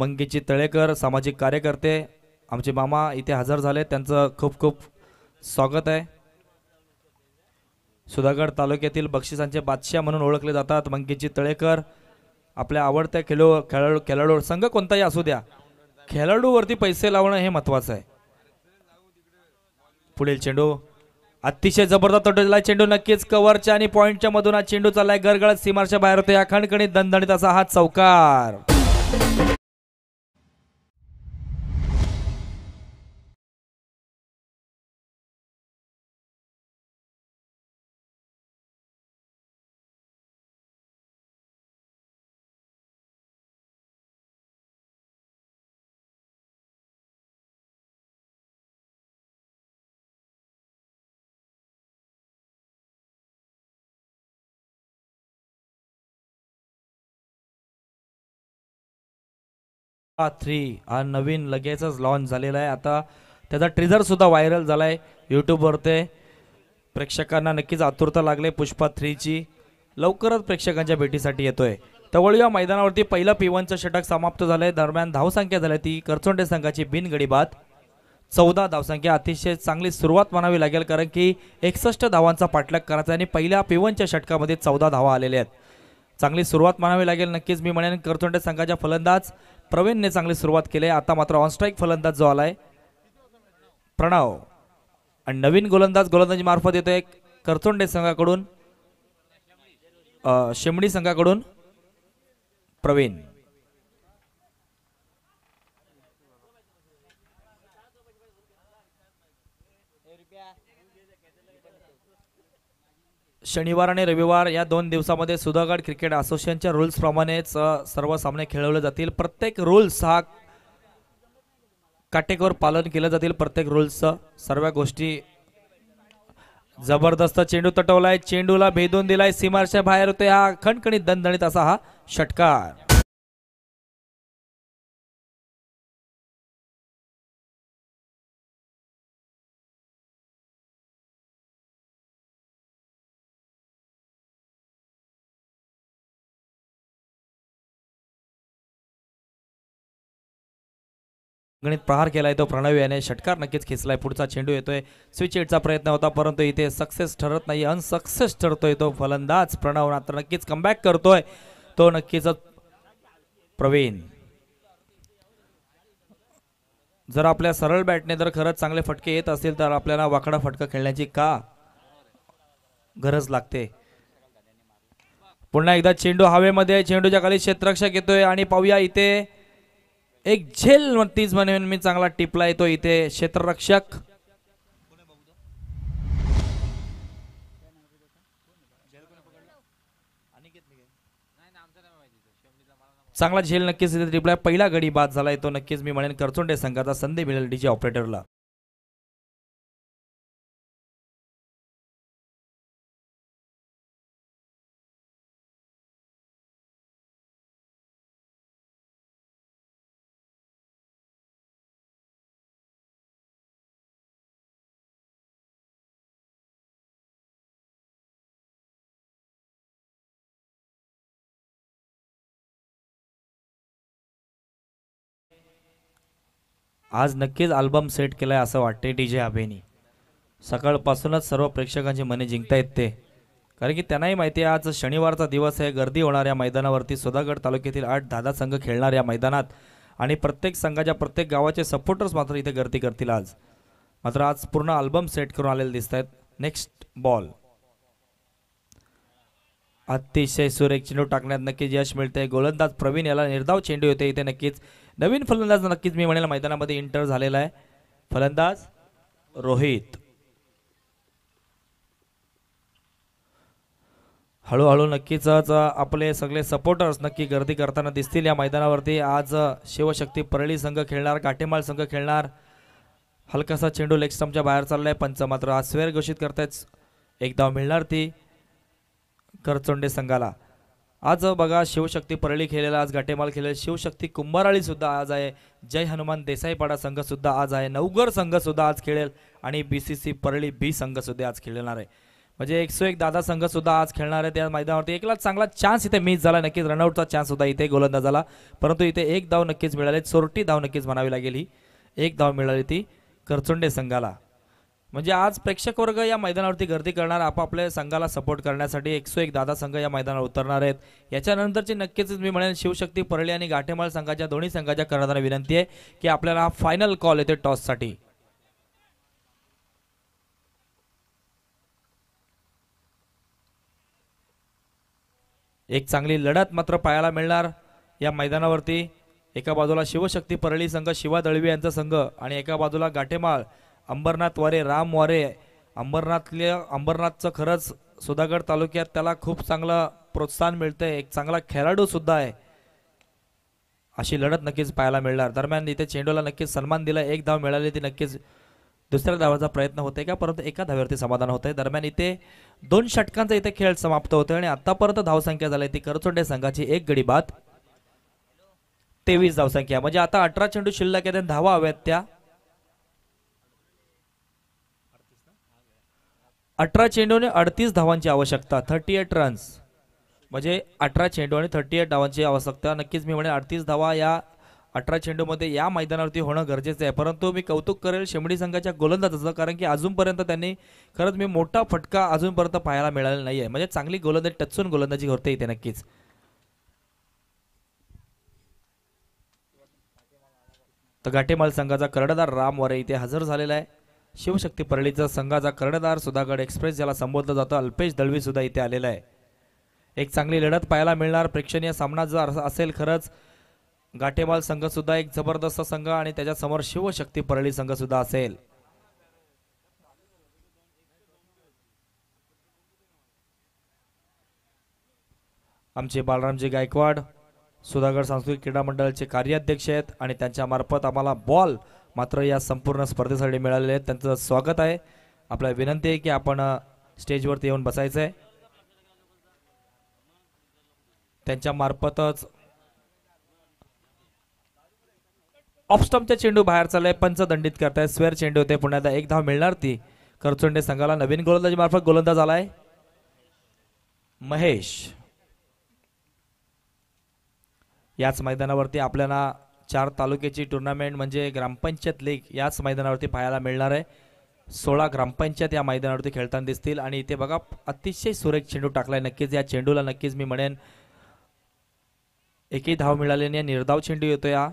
मंगीची तळेकर सामाजिक कार्यकर्ते आमचे मामा इथे हजर झाले त्यांचं खूप खूप स्वागत आहे सुधागड तालुक्यातील बक्षिसांचे बादशाह म्हणून ओळखले जातात मंगीची तळेकर आपल्या आवडत्या खेळ खेळाडू खेळाडू संघ कोणताही असू द्या खेळाडूवरती पैसे लावणं हे महत्वाचं आहे पुढील चेंडू अतिशय जबरदस्त तोटला चेंडू नक्कीच कव्हरच्या आणि पॉईंटच्या मधून हा चेंडू चाललाय गरगळत सीमारच्या बाहेर होते अखंडकणी दणदणीत असा हा चौकार थ्री हा नवीन लगेचच लॉन्च झालेला आहे आता त्याचा सुद्धा व्हायरल झाला आहे यूट्यूबवर ते प्रेक्षकांना नक्कीच आतुरता लागले पुष्पा थ्रीची लवकरच प्रेक्षकांच्या भेटीसाठी येतोय या मैदानावरती पहिलं पिवनचं षटक समाप्त झालंय दरम्यान धावसंख्या झाल्या ती करचोंडे संघाची बिनगडी बाद चौदा धावसंख्या अतिशय चांगली सुरुवात म्हणावी लागेल कारण की एकसष्ट धावांचा पाठलाग करायचा आणि पहिल्या पिवनच्या षटकामध्ये चौदा धावा आलेल्या आहेत चांगली सुरुवात म्हणावी लागेल नक्कीच मी म्हणेन करचोंडे संघाच्या फलंदाज प्रवीणने चांगली सुरुवात केली आहे आता मात्र ऑनस्ट्राईक फलंदाज जो आलाय प्रणव आणि नवीन गोलंदाज गोलंदाजी मार्फत येतो एक करचोंडे संघाकडून शेमडी संघाकडून प्रवीण शनिवार आणि रविवार या दोन दिवसामध्ये सुधागड क्रिकेट असोसिएशनच्या रूल्सप्रमाणेच सर्व सामने खेळवले जातील प्रत्येक रूल्स हा काटेकोर पालन केलं जातील प्रत्येक रूल्सचं सर्व गोष्टी जबरदस्त चेंडू तटवलाय चेंडूला भेदून दिलाय सीमारच्या बाहेर होते हा खणखणीत दणदणीत असा हा षटकार गणित प्रहार केला आहे तो प्रणव याने षटकार नक्कीच खेचलाय पुढचा चेंडू येतोय स्विच एटचा प्रयत्न होता परंतु इथे सक्सेस ठरत नाही अनसक्सेस ठरतोय तो फलंदाज प्रणव मात्र नक्कीच कमबॅक करतोय तो नक्कीच प्रवीण जर आपल्या सरळ बॅटने जर खरंच चांगले फटके येत असतील तर आपल्याला वाकडा फटका खेळण्याची का गरज लागते पुन्हा एकदा चेंडू हवेमध्ये चेंडूच्या खाली क्षेत्रक्षक येतोय आणि पाहूया इथे एक झेल तीच म्हणेन मी चांगला टिपला येतो इथे क्षेत्ररक्षक चांगला झेल नक्कीच इथे टिपला पहिला गडी बाद झाला तो नक्कीच मी म्हणेन करचोंडे संघाचा संधी मिळेल डीजे ऑपरेटरला आज नक्कीच अल्बम सेट केलाय असं वाटते डी जे आबेनी सकाळपासूनच सर्व प्रेक्षकांची मने जिंकतायत ते कारण की त्यांनाही माहिती आहे आज शनिवारचा दिवस आहे गर्दी होणाऱ्या मैदानावरती सुधागड तालुक्यातील आठ दादा संघ खेळणाऱ्या मैदानात आणि प्रत्येक संघाच्या प्रत्येक गावाचे सपोर्टर्स मात्र इथे गर्दी करतील आज मात्र आज पूर्ण अल्बम सेट करून आलेले दिसत आहेत नेक्स्ट बॉल अतिशय सुरेख चेंडू टाकण्यात नक्कीच यश मिळते गोलंदाज प्रवीण याला निर्धाव चेंडू येते इथे नक्कीच नवीन फलंदाज नक्कीच मी म्हणेल मैदानामध्ये इंटर झालेला आहे फलंदाज रोहित हळूहळू नक्कीच आपले सगळे सपोर्टर्स नक्की गर्दी करताना दिसतील या मैदानावरती आज शिवशक्ती परळी संघ खेळणार काटेमाल संघ खेळणार हलकासा चेंडू लेग बाहेर चाललाय पंच मात्र आज स्वेअर घोषित करतायच एक मिळणार ती करचोंडे संघाला आज बघा शिवशक्ती परळी खेळलेला आज घाटेमाल खेळेल शिवशक्ती कुंभाराळी सुद्धा आज आहे जय हनुमान देसाईपाडा संघसुद्धा आज आहे नवघर संघसुद्धा आज खेळेल आणि B C C Parli B संघसुद्धा आज खेळणार आहे म्हणजे एकसो एक दादा संघसुद्धा आज खेळणार आहे त्या मैदानावरती एकला चांगला चान्स इथे मिस झाला नक्कीच रनआउटचा चान्स होता इथे गोलंदाजाला परंतु इथे एक धाव नक्कीच मिळाले चोरटी धाव नक्कीच म्हणावी लागेल ही एक धाव मिळाली ती करचुंडे संघाला म्हणजे आज प्रेक्षक वर्ग या मैदानावरती गर्दी करणार आपापल्या संघाला सपोर्ट करण्यासाठी एकसो एक दादा संघ या मैदानावर उतरणार आहेत याच्यानंतरची नक्कीच मी म्हणेन शिवशक्ती परळी आणि गाठेमाळ संघाच्या दोन्ही संघाच्या करणाऱ्या विनंती आहे की आपल्याला हा फायनल कॉल येते साठी एक चांगली लढत मात्र पाहायला मिळणार या मैदानावरती एका बाजूला शिवशक्ती परळी संघ शिवा दळवी यांचा संघ आणि एका बाजूला गाठेमाळ अंबरनाथ वारे राम वारे अंबरनाथले अंबरनाथचं खरंच सुधागड तालुक्यात त्याला खूप चांगलं प्रोत्साहन मिळतंय एक चांगला खेळाडूसुद्धा आहे अशी लढत नक्कीच पाहायला मिळणार दरम्यान इथे चेंडूला नक्कीच सन्मान दिला एक धाव मिळाली ती नक्कीच दुसऱ्या धावाचा प्रयत्न होते का परंतु एका धाव्यावरती समाधान होत आहे दरम्यान इथे दोन षटकांचा इथे खेळ समाप्त होतोय आणि आतापर्यंत धावसंख्या झाली ती करचोंडे संघाची एक गडी बाद तेवीस धावसंख्या म्हणजे आता अठरा चेंडू शिल्लक आहेत धावा हव्यात त्या अठरा चेंडूने अडतीस धावांची आवश्यकता थर्टी एट रन्स म्हणजे अठरा चेंडू आणि थर्टी एट धावांची आवश्यकता नक्कीच मी म्हणे अडतीस धावा या अठरा चेंडूमध्ये या मैदानावरती होणं गरजेचं आहे परंतु मी कौतुक करेल शेमडी संघाच्या गोलंदाजाचं कारण की अजूनपर्यंत त्यांनी खरंच मी मोठा फटका अजूनपर्यंत पाहायला मिळाला नाही आहे म्हणजे चांगली गोलंदाजी टचून गोलंदाजी होते इथे नक्कीच तर गाठेमाल संघाचा कर्णधार राम वरे इथे हजर झालेला आहे शिवशक्ती परळीचा संघाचा कर्णधार सुधागड एक्सप्रेस ज्याला संबोधलं जातं अल्पेश सुद्धा इथे आलेला आहे एक चांगली लढत पाहायला मिळणार प्रेक्षणीय सामना जर असेल खरंच गाठेमाल संघसुद्धा एक जबरदस्त संघ आणि त्याच्यासमोर शिवशक्ती परळी संघसुद्धा असेल आमचे बालरामजी गायकवाड सुधागड सांस्कृतिक क्रीडा मंडळाचे कार्याध्यक्ष आहेत आणि त्यांच्यामार्फत आम्हाला बॉल मात्र या संपूर्ण स्पर्धेसाठी मिळालेले आहेत त्यांचं स्वागत आहे आपल्याला विनंती आहे की आपण स्टेजवरती येऊन बसायचं आहे मार्फतच ऑफस्टमचा चेंडू बाहेर चाललाय पंच दंडित करताय स्वेअर चेंडू होते पुण्यात एकदा एक धाव मिळणार ती करचुंडे संघाला नवीन गोलंदाजी मार्फत गोलंदाज आलाय महेश याच मैदानावरती आपल्याला चार तालुक्याची टुर्नामेंट म्हणजे ग्रामपंचायत लीग याच मैदानावरती पाहायला मिळणार आहे सोळा ग्रामपंचायत या मैदानावरती खेळताना दिसतील आणि इथे बघा अतिशय सुरेख चेंडू टाकलाय नक्कीच या चेंडूला नक्कीच मी म्हणेन एकही धाव मिळाल्याने निर्धाव चेंडू येतो या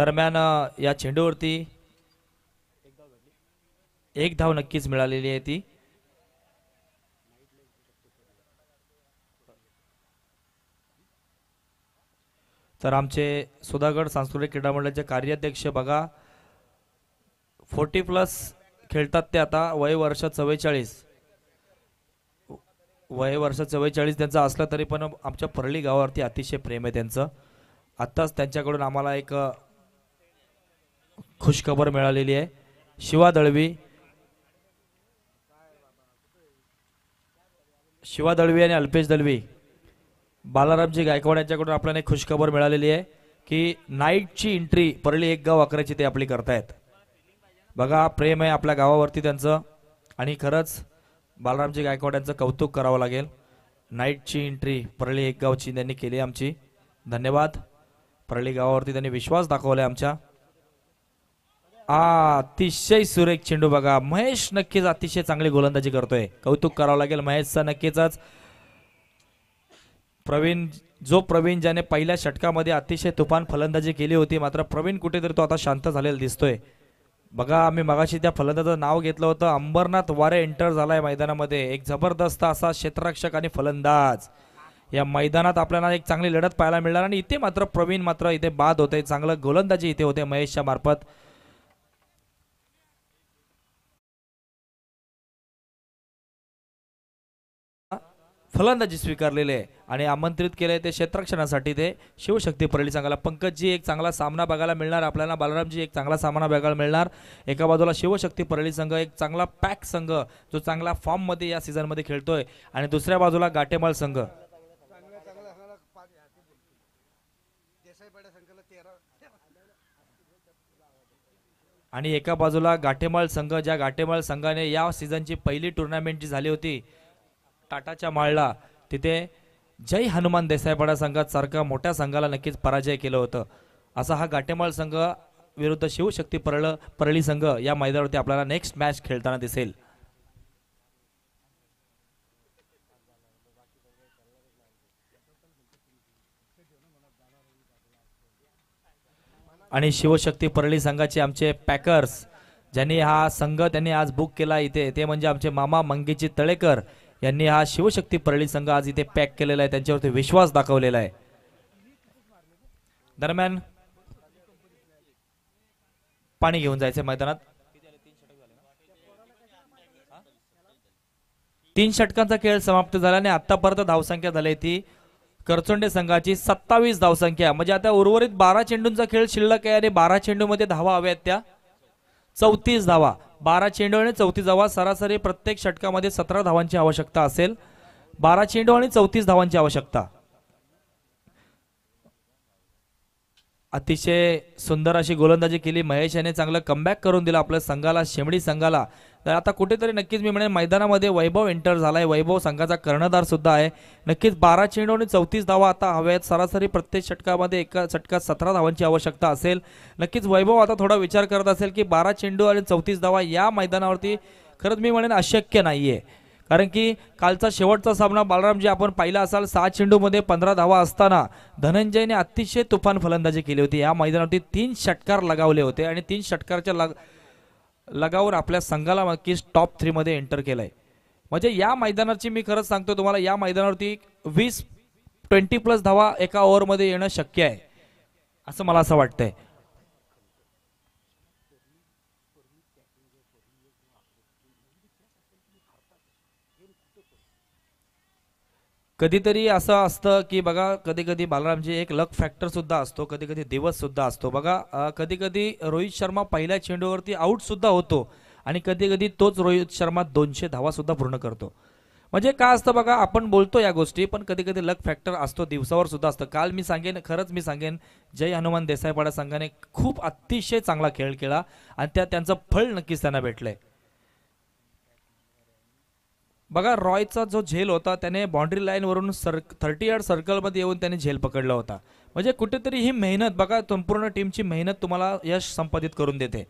दरम्यान या चेंडूवरती एक धाव नक्कीच मिळालेली आहे ती तर आमचे सुधागड सांस्कृतिक क्रीडा मंडळाचे कार्याध्यक्ष बघा फोर्टी प्लस खेळतात ते आता वय वर्ष चव्वेचाळीस वय वर्ष चव्वेचाळीस त्यांचा असला तरी पण आमच्या परळी गावावरती अतिशय प्रेम आहे त्यांचं आत्ताच त्यांच्याकडून आम्हाला एक खुशखबर मिळालेली आहे शिवा दळवी शिवा दळवी आणि अल्पेश दळवी बालारामजी गायकवाड यांच्याकडून आपल्याला एक खुशखबर मिळालेली आहे की नाईटची एंट्री परळी एक गाव अकराची ते आपली करतायत बघा प्रेम आहे आपल्या गावावरती त्यांचं आणि खरंच बालरामजी गायकवाड यांचं कौतुक करावं लागेल नाईटची एंट्री परळी एक गावची त्यांनी केली आमची धन्यवाद परळी गावावरती त्यांनी विश्वास दाखवला आहे आमच्या अतिशय सुरेख चेंडू बघा महेश नक्कीच अतिशय चांगली गोलंदाजी करतोय कौतुक करावं लागेल महेशचा नक्कीच प्रवीण जो प्रवीण ज्याने पहिल्या षटकामध्ये अतिशय तुफान फलंदाजी केली होती मात्र प्रवीण कुठेतरी तो आता शांत झालेला दिसतोय बघा आम्ही मगाशी त्या फलंदाजाचं नाव घेतलं होतं अंबरनाथ वारे एंटर झालाय मैदानामध्ये एक जबरदस्त असा क्षेत्ररक्षक आणि फलंदाज या मैदानात आपल्याला एक चांगली लढत पाहायला मिळणार आणि इथे मात्र प्रवीण मात्र इथे बाद होते चांगलं गोलंदाजी इथे होते महेशच्या मार्फत फलंदाजी स्वीकारलेली आहे आणि आमंत्रित केले ते क्षेत्रक्षणासाठी ते शिवशक्ती परळी संघाला पंकजजी एक चांगला सामना बघायला मिळणार आपल्याला बालरामजी एक चांगला सामना बघायला मिळणार एका बाजूला शिवशक्ती परळी संघ एक चांगला पॅक संघ जो चांगला मध्ये या सीझनमध्ये खेळतोय आणि दुसऱ्या बाजूला गाटेमाल संघ आणि एका बाजूला गाठेमाळ संघ ज्या गाठेमळ संघाने या सीझनची पहिली टुर्नामेंट जी झाली होती ताटाच्या माळला तिथे जय हनुमान देसाईपाडा सारख्या मोठ्या संघाला नक्कीच पराजय केलं होतं असा हा गाटेमाळ संघ विरुद्ध शिवशक्ती परळ परळी संघ या मैदानावरती आपल्याला नेक्स्ट मॅच खेळताना दिसेल आणि शिवशक्ती परळी संघाचे आमचे पॅकर्स ज्यांनी हा संघ त्यांनी आज बुक केला इथे ते म्हणजे आमचे मामा मंगीजी तळेकर यांनी हा शिवशक्ती परळी संघ आज इथे पॅक केलेला आहे त्यांच्यावरती विश्वास दाखवलेला आहे दरम्यान पाणी घेऊन जायचं मैदानात तीन षटकांचा खेळ समाप्त झाला आणि आतापर्यंत धावसंख्या झाली ती करचोंडे संघाची सत्तावीस धावसंख्या म्हणजे आता उर्वरित बारा चेंडूंचा खेळ शिल्लक आहे आणि बारा चेंडूमध्ये धावा हव्यात त्या चौतीस धावा बारा चेंडू आणि चौतीस धावा सरासरी प्रत्येक षटकामध्ये सतरा धावांची आवश्यकता असेल बारा चेंडू आणि चौतीस धावांची आवश्यकता अतिशय सुंदर अशी गोलंदाजी केली महेश याने चांगलं कमबॅक करून दिलं आपल्या संघाला शेमडी संघाला तर आता कुठेतरी नक्कीच मी म्हणेन मैदानामध्ये वैभव एंटर झाला आहे वैभव संघाचा कर्णधार सुद्धा आहे नक्कीच बारा चेंडू आणि चौतीस धावा आता हव्यात सरासरी प्रत्येक षटकामध्ये एका षटकात सतरा धावांची आवश्यकता असेल नक्कीच वैभव आता थोडा विचार करत असेल की बारा चेंडू आणि चौतीस धावा या मैदानावरती खरंच मी म्हणेन अशक्य नाही आहे कारण की कालचा शेवटचा सामना बालरामजी आपण पाहिला असाल सहा चेंडूमध्ये पंधरा धावा असताना धनंजयने अतिशय तुफान फलंदाजी केली होती या मैदानावरती तीन षटकार लगावले होते आणि तीन षटकारच्या लग लगावर आपल्या संघाला नक्कीच टॉप थ्रीमध्ये एंटर केलं आहे म्हणजे या मैदानाची मी खरंच सांगतो तुम्हाला या मैदानावरती वीस ट्वेंटी प्लस धावा एका ओव्हरमध्ये येणं शक्य आहे असं मला असं वाटतंय कधीतरी असं असतं की बघा कधी कधी बालरामजी एक लक फॅक्टर सुद्धा असतो कधी कधी दिवस सुद्धा असतो बघा कधी कधी रोहित शर्मा पहिल्या चेंडूवरती आउट सुद्धा होतो आणि कधी कधी तोच रोहित शर्मा दोनशे धावा सुद्धा पूर्ण करतो म्हणजे काय असतं बघा आपण बोलतो या गोष्टी पण कधी कधी लक फॅक्टर असतो दिवसावर सुद्धा असतं काल मी सांगेन खरंच मी सांगेन जय हनुमान देसाईपाडा संघाने खूप अतिशय चांगला खेळ केला आणि त्या त्यांचं फळ नक्कीच त्यांना भेटलंय बघा रॉयचा जो झेल होता त्याने बाउंड्री लाईनवरून सर थर्टी यार्ड सर्कलमध्ये येऊन त्याने झेल पकडला होता म्हणजे कुठेतरी ही मेहनत बघा संपूर्ण टीमची मेहनत तुम्हाला यश संपादित करून देते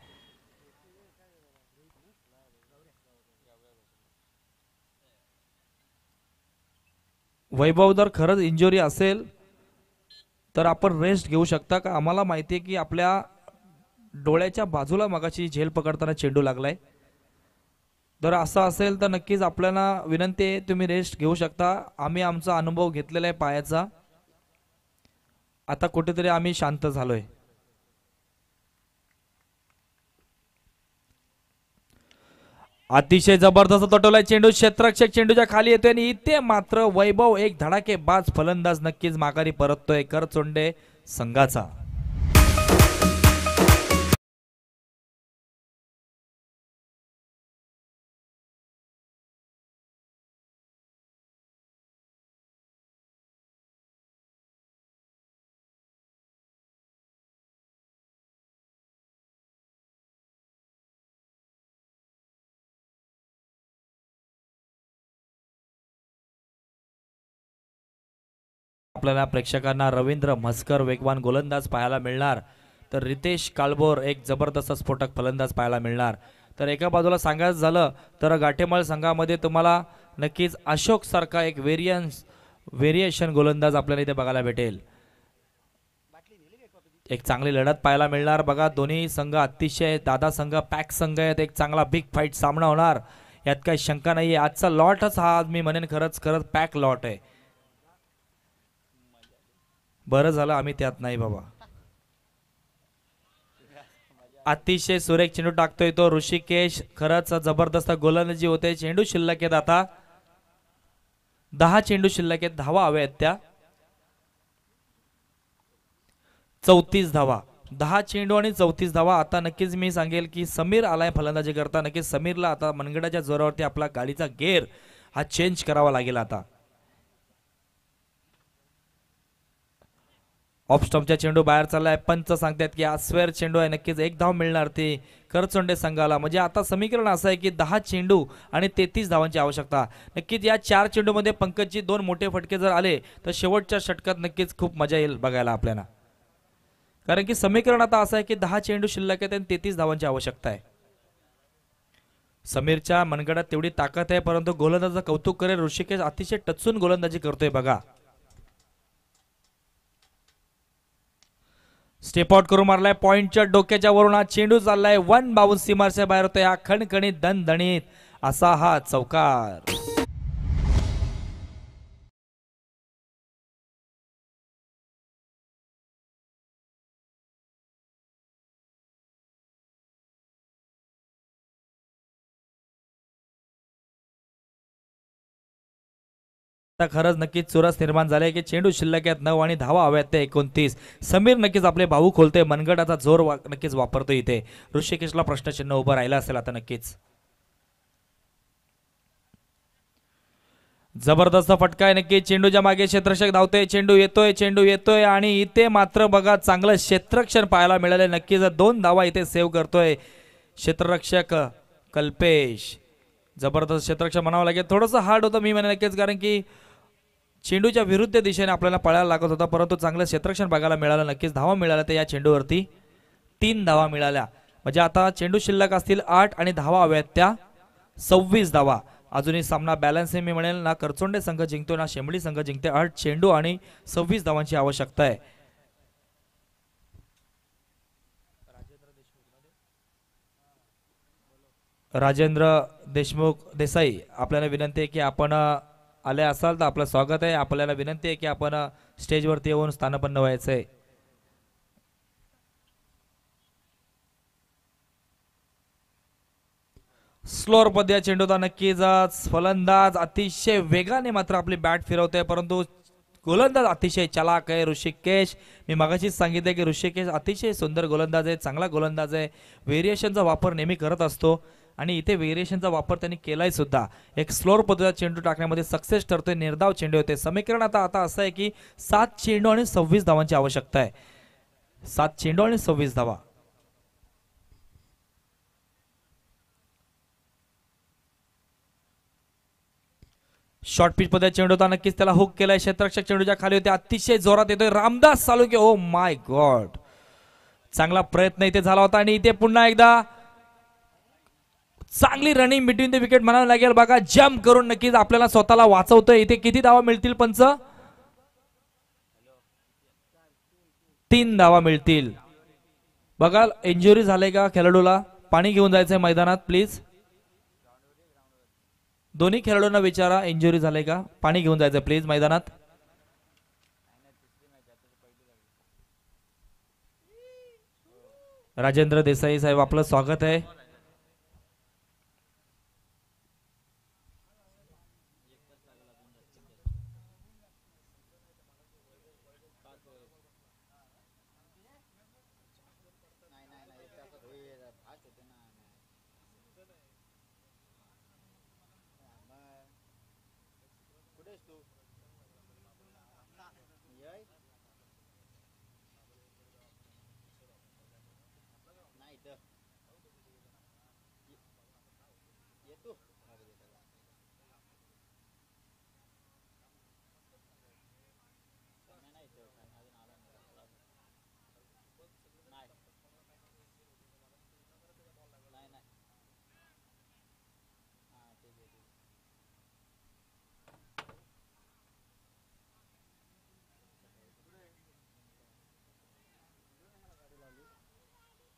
वैभव जर खरंच इंजुरी असेल तर आपण रेस्ट घेऊ शकता का आम्हाला माहिती आहे की आपल्या डोळ्याच्या बाजूला मगाची झेल पकडताना चेंडू लागलाय जर असं असेल तर नक्कीच आपल्याला विनंती आहे तुम्ही रेस्ट घेऊ शकता आम्ही आमचा अनुभव घेतलेला आहे पायाचा आता कुठेतरी आम्ही शांत झालोय अतिशय जबरदस्त तटवलाय चेंडू क्षेत्रक्षक चेंडूच्या खाली येतोय आणि इथे मात्र वैभव एक धडाके बाज फलंदाज नक्कीच माघारी परततोय करचोंडे संघाचा आपल्याला प्रेक्षकांना रवींद्र म्हस्कर वेगवान गोलंदाज पाहायला मिळणार तर रितेश कालबोर एक जबरदस्त स्फोटक फलंदाज पाहायला मिळणार तर एका बाजूला सांगायचं झालं तर गाठेमाळ संघामध्ये तुम्हाला नक्कीच अशोकसारखा एक वेरियन्स व्हेरिएशन गोलंदाज आपल्याला इथे बघायला भेटेल एक चांगली लढत पाहायला मिळणार बघा दोन्ही संघ अतिशय दादा संघ पॅक संघ आहेत एक चांगला बिग फाईट सामना होणार यात काही शंका नाही आहे आजचा लॉटच हा आज मी म्हणेन खरंच खरंच पॅक लॉट आहे बरं झालं आम्ही त्यात नाही बाबा अतिशय सुरेख चेंडू टाकतोय तो ऋषिकेश खरंच जबरदस्त गोलंदाजी होते चेंडू शिल्लक आहेत आता दहा चेंडू शिल्लक आहेत धावा हव्या आहेत त्या चौतीस धावा दहा चेंडू आणि चौतीस धावा आता नक्कीच मी सांगेल की समीर आलाय फलंदाजी करता नक्कीच समीरला आता मनगडाच्या जोरावरती आपला गाडीचा गेअर हा चेंज करावा लागेल आता ऑफस्टॉमचा चेंडू बाहेर चाललाय पंच सांगतात की हा चेंडू आहे नक्कीच एक धाव मिळणार ते करचोंडे संघाला म्हणजे आता समीकरण असं आहे की दहा चेंडू आणि तेहतीस धावांची आवश्यकता नक्कीच या चार चेंडूमध्ये पंकजची दोन मोठे फटके जर आले तर शेवटच्या षटकात नक्कीच खूप मजा येईल बघायला आपल्याला कारण की समीकरण आता असं आहे की दहा चेंडू शिल्लक आहेत आणि तेहतीस धावांची आवश्यकता आहे समीरच्या मनगडात तेवढी ताकद आहे परंतु गोलंदाजाचं कौतुक करेल ऋषिकेश अतिशय टचून गोलंदाजी करतोय बघा स्टेप आउट करून मारलाय पॉईंटच्या डोक्याच्या वरून हा चेंडू चाललाय वन बाउन्स सीमारच्या बाहेर होतो या खणखणीत दणदणीत असा हा चौकार आता खरंच नक्कीच चुरस निर्माण झाले की चेंडू शिल्लक आहेत नऊ आणि धावा हव्यात ते एकोणतीस समीर नक्कीच आपले भाऊ खोलते मनगडाचा जोर नक्कीच वापरतो इथे ऋषिकेशला प्रश्नचिन्ह उभं राहिलं असेल आता नक्कीच जबरदस्त फटका आहे नक्की चेंडूच्या मागे क्षेत्रक्षक धावतोय चेंडू येतोय चेंडू येतोय आणि इथे मात्र बघा चांगलं क्षेत्रक्षण पाहायला मिळालंय नक्कीच दोन धावा इथे सेव्ह करतोय क्षेत्ररक्षक कल्पेश जबरदस्त क्षेत्रक्षण म्हणावं लागेल थोडंसं हार्ड होतं मी म्हणे नक्कीच कारण की चेंडूच्या विरुद्ध दिशेने आपल्याला पळायला लागत होता परंतु चांगलं क्षेत्रक्षण बघायला मिळालं नक्कीच धावा मिळाल्या तर या चेंडूवरती तीन धावा मिळाल्या म्हणजे आता चेंडू शिल्लक असतील आठ आणि धावा हव्यात त्या सव्वीस धावा अजूनही सामना बॅलन्स मी म्हणेल ना करचोंडे संघ जिंकतो ना शेंबडी संघ जिंकते आठ चेंडू आणि सव्वीस धावांची आवश्यकता आहे राजेंद्र देशमुख देसाई आपल्याला विनंती आहे की आपण आले असाल तर आपलं स्वागत आहे आपल्याला विनंती आहे की आपण स्टेजवरती येऊन स्थानपन्न व्हायचं आहे स्लोअर पद्या चेंडूता नक्कीच फलंदाज अतिशय वेगाने मात्र आपली बॅट फिरवते परंतु गोलंदाज अतिशय चलाक आहे ऋषिकेश मी मगाशीच सांगितले की ऋषिकेश अतिशय सुंदर गोलंदाज आहे चांगला गोलंदाज आहे व्हेरिएशनचा वापर नेहमी करत असतो आणि इथे व्हेरिएशनचा वापर त्यांनी केलाय सुद्धा एक स्लोअर पद्धतीचा चेंडू टाकण्यामध्ये सक्सेस ठरतोय निर्धाव चेंडू होते समीकरण आता आता असं आहे की सात चेंडू आणि सव्वीस धावांची आवश्यकता आहे सात चेंडू आणि सव्वीस धावा शॉर्ट पिच मध्ये चेंडू होता नक्कीच त्याला हुक केलाय क्षेत्रक्षक चेंडूच्या खाली होते अतिशय जोरात येतोय रामदास चालू की ओ माय गॉड चांगला प्रयत्न इथे झाला होता आणि इथे पुन्हा एकदा चांगली रनिंग बिटवीन द विकेट म्हणावं लागेल बघा जम्प करून नक्कीच आपल्याला स्वतःला वाचवतोय इथे किती धावा मिळतील पंच तीन धावा मिळतील बघा इंजुरी झाले का खेळाडूला पाणी घेऊन जायचंय मैदानात प्लीज दोन्ही खेळाडूंना विचारा इंजुरी झाले का पाणी घेऊन जायचं प्लीज मैदानात राजेंद्र देसाई साहेब आपलं स्वागत आहे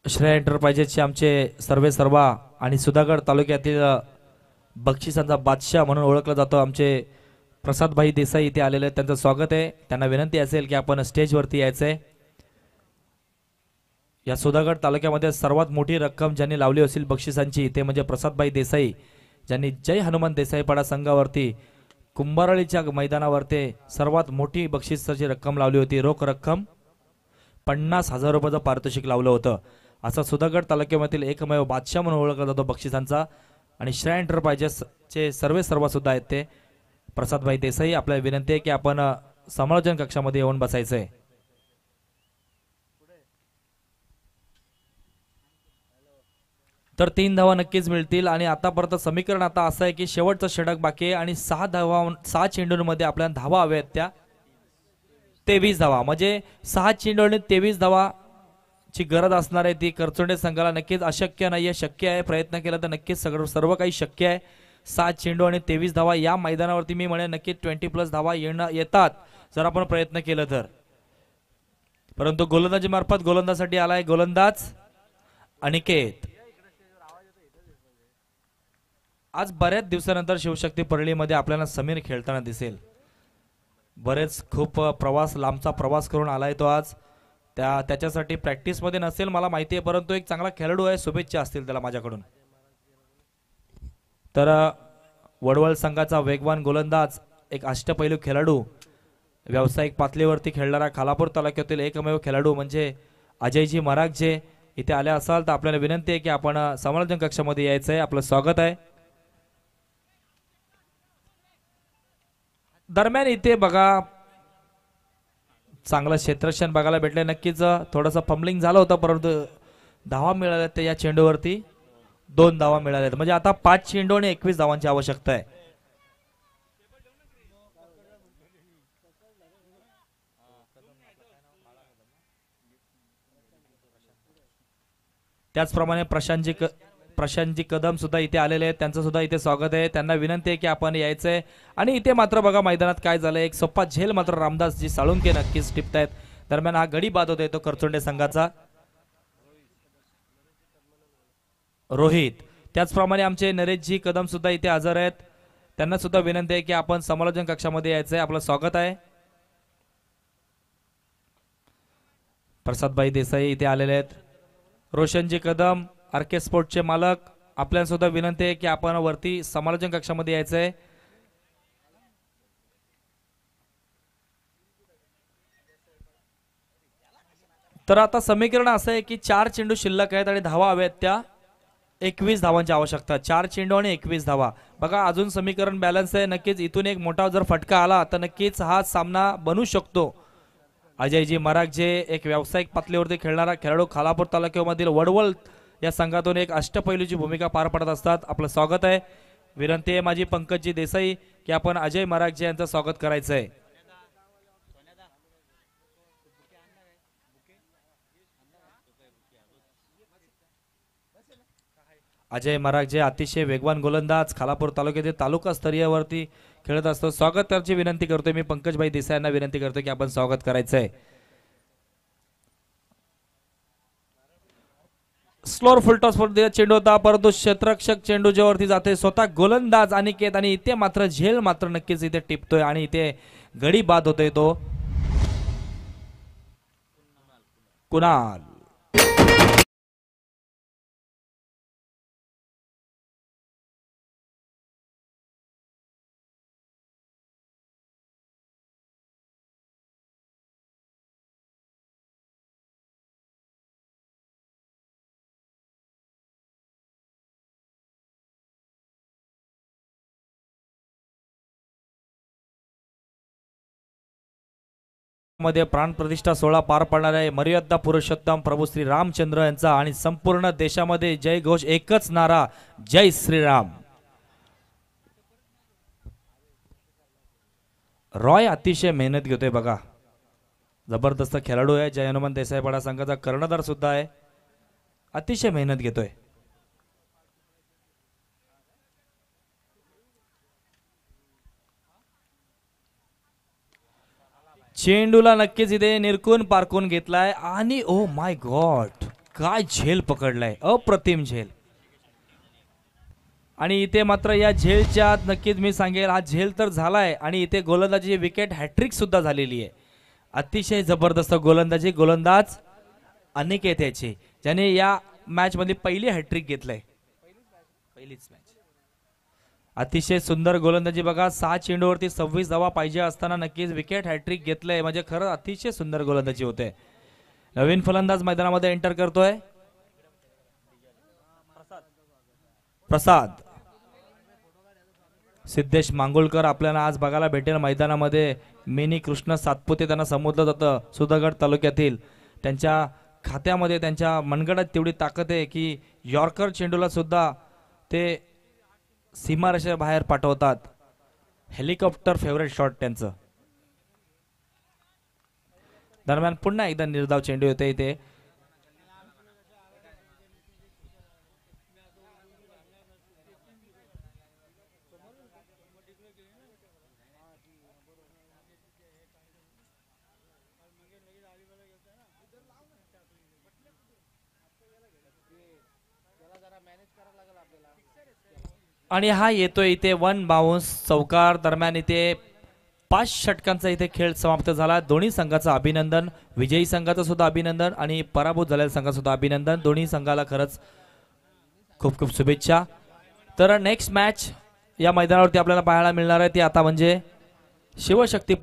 श्रेय एंटरप्राइजेसचे आमचे सर्वे सर्वा आणि सुधागड तालुक्यातील बक्षिसांचा बादशाह म्हणून ओळखलं जातो आमचे प्रसादभाई देसाई इथे आलेले त्यांचं स्वागत आहे त्यांना विनंती असेल की आपण स्टेजवरती यायचं आहे या सुधागड तालुक्यामध्ये सर्वात मोठी रक्कम ज्यांनी लावली असेल बक्षिसांची ते म्हणजे प्रसादभाई देसाई ज्यांनी जय हनुमान देसाईपाडा संघावरती कुंभारळीच्या मैदानावरती सर्वात मोठी बक्षिसाची रक्कम लावली होती रोख रक्कम पन्नास हजार रुपयाचं पारितोषिक लावलं होतं असा सुधागड तालुक्यामधील एकमेव बादशाह म्हणून ओळखला जातो बक्षिसांचा आणि श्रेया चे सर्वे सर्वसुद्धा आहेत ते प्रसादभाई देसाई आपल्याला विनंती आहे की आपण समालोचन कक्षामध्ये येऊन बसायचंय आहे तर तीन धावा नक्कीच मिळतील आणि आतापर्यंत समीकरण आता असं आहे की शेवटचं षटक बाकी आहे आणि सहा धावा सहा चेंडूंमध्ये आपल्याला धावा हव्या आहेत त्या तेवीस धावा म्हणजे सहा चेंडू आणि तेवीस धावा ची गरज असणार आहे ती करचोंडे संघाला नक्कीच अशक्य नाही आहे शक्य आहे प्रयत्न केला तर नक्कीच सगळं सर्व काही शक्य आहे सात चेंडू आणि तेवीस धावा या मैदानावरती मी म्हणे नक्कीच ट्वेंटी प्लस धावा येणं येतात जर आपण प्रयत्न केला तर परंतु गोलंदाजी मार्फत गोलंदाजसाठी आलाय गोलंदाज अनिकेत आज बऱ्याच दिवसानंतर शिवशक्ती परळीमध्ये आपल्याला समीर खेळताना दिसेल बरेच खूप प्रवास लांबचा प्रवास करून आलाय तो आज त्या त्याच्यासाठी प्रॅक्टिसमध्ये नसेल मला माहिती आहे परंतु एक चांगला खेळाडू आहे शुभेच्छा असतील त्याला माझ्याकडून तर वडवळ संघाचा वेगवान गोलंदाज एक अष्टपैलू खेळाडू व्यावसायिक पातळीवरती खेळणारा खालापूर तालुक्यातील एकमेव खेळाडू म्हणजे अजयजी मराग जे इथे आले असाल तर आपल्याला विनंती आहे की आपण समालोचन कक्षामध्ये यायचं आहे आपलं स्वागत आहे दरम्यान इथे बघा चांगलं क्षेत्रक्षण बघायला भेटले नक्कीच थोडंसं फंबलिंग झालं होतं परंतु धावा मिळाल्यात ते या चेंडूवरती दोन धावा मिळाल्यात म्हणजे आता पाच चेंडू आणि एकवीस धावांची आवश्यकता आहे त्याचप्रमाणे प्रशांतजी प्रशांतजी कदम सुद्धा इथे आलेले आहेत त्यांचं सुद्धा इथे स्वागत आहे त्यांना विनंती आहे की आपण यायचं आणि इथे मात्र बघा मैदानात काय झालं एक सोप्पा झेल मात्र रामदासजी साळुंके नक्कीच टिपतायत दरम्यान हा गडी बाद होतोय तो करचोंडे संघाचा रोहित त्याचप्रमाणे आमचे नरेशजी कदम सुद्धा इथे हजर आहेत त्यांना सुद्धा विनंती आहे की आपण समालोचन कक्षामध्ये यायचंय आपलं स्वागत आहे प्रसादभाई देसाई इथे आलेले आहेत रोशनजी कदम आर के स्पोर्टचे मालक आपल्या सुद्धा विनंती आहे की आपण वरती समालोचन कक्षामध्ये यायचं आहे तर आता समीकरण असं आहे की चार चेंडू शिल्लक आहेत आणि धावा आहेत त्या एकवीस धावांची आवश्यकता चार चेंडू आणि एकवीस धावा बघा अजून समीकरण बॅलन्स आहे नक्कीच इथून एक मोठा जर फटका आला तर नक्कीच हा सामना बनू शकतो जी मराग जे एक व्यावसायिक पातळीवरती खेळणारा खेळाडू खालापूर तालुक्यामधील वडवल या संघातून एक अष्टपैलूची भूमिका पार पडत असतात आपलं स्वागत आहे विनंती आहे माझी पंकजी देसाई की आपण अजय महाराजजी यांचं स्वागत करायचं आहे अजय महाराज जे अतिशय वेगवान गोलंदाज खालापूर तालुक्यातील तालुका स्तरीयवरती खेळत असतो स्वागत विनंती करतोय मी पंकजभाई देसाई यांना विनंती करतोय की आपण स्वागत करायचं आहे स्लोअर फुलटॉस देया चेंडू होता परंतु क्षेत्ररक्षक चेंडू जेवरती जाते स्वतः गोलंदाज अनिकेत आणि इथे मात्र झेल मात्र नक्कीच इथे टिपतोय आणि इथे गडी बाद होतोय तो कुणाल मध्ये प्राणप्रतिष्ठा सोहळा पार आहे मर्यादा पुरुषोत्तम प्रभू श्री रामचंद्र यांचा आणि संपूर्ण देशामध्ये जय घोष एकच नारा जय श्रीराम रॉय अतिशय मेहनत घेतोय बघा जबरदस्त खेळाडू आहे जय हनुमान देसाईपाडा संघाचा कर्णधार सुद्धा आहे अतिशय मेहनत घेतोय चेंडूला नक्कीच इथे निरकून पारकून घेतलाय आणि ओ माय गॉड काय झेल पकडलाय अप्रतिम झेल आणि इथे मात्र या झेलच्या आत नक्कीच मी सांगेल हा झेल तर झालाय आणि इथे गोलंदाजी विकेट हॅट्रिक सुद्धा झालेली आहे अतिशय जबरदस्त गोलंदाजी गोलंदाज अनेक आहे त्याचे ज्याने या मॅच मध्ये पहिली हॅट्रिक घेतलंय पहिलीच अतिशय सुंदर गोलंदाजी बघा सहा चेंडूवरती सव्वीस धावा पाहिजे असताना नक्कीच विकेट हॅट्रिक घेतलंय म्हणजे खरं अतिशय सुंदर गोलंदाजी होते नवीन फलंदाज मैदानामध्ये एंटर करतोय प्रसाद सिद्धेश मांगोळकर आपल्याला आज बघायला भेटेल मैदानामध्ये मिनी कृष्ण सातपुते त्यांना संबोधलं जातं सुधागड तालुक्यातील त्यांच्या खात्यामध्ये त्यांच्या मनगडात तेवढी ताकद आहे की यॉर्कर चेंडूला सुद्धा ते रशे बाहेर पाठवतात हेलिकॉप्टर फेवरेट शॉट त्यांचं दरम्यान पुन्हा एकदा निर्धाव चेंडू होते इथे आणि हा येतोय इथे वन बाउन्स चौकार दरम्यान इथे पाच षटकांचा इथे खेळ समाप्त झाला दोन्ही संघाचं अभिनंदन विजयी संघाचं सुद्धा अभिनंदन आणि पराभूत झालेल्या संघाचं सुद्धा अभिनंदन दोन्ही संघाला खरंच खूप खूप शुभेच्छा तर नेक्स्ट मॅच या मैदानावरती आपल्याला पाहायला मिळणार आहे ती आता म्हणजे शिवशक्ती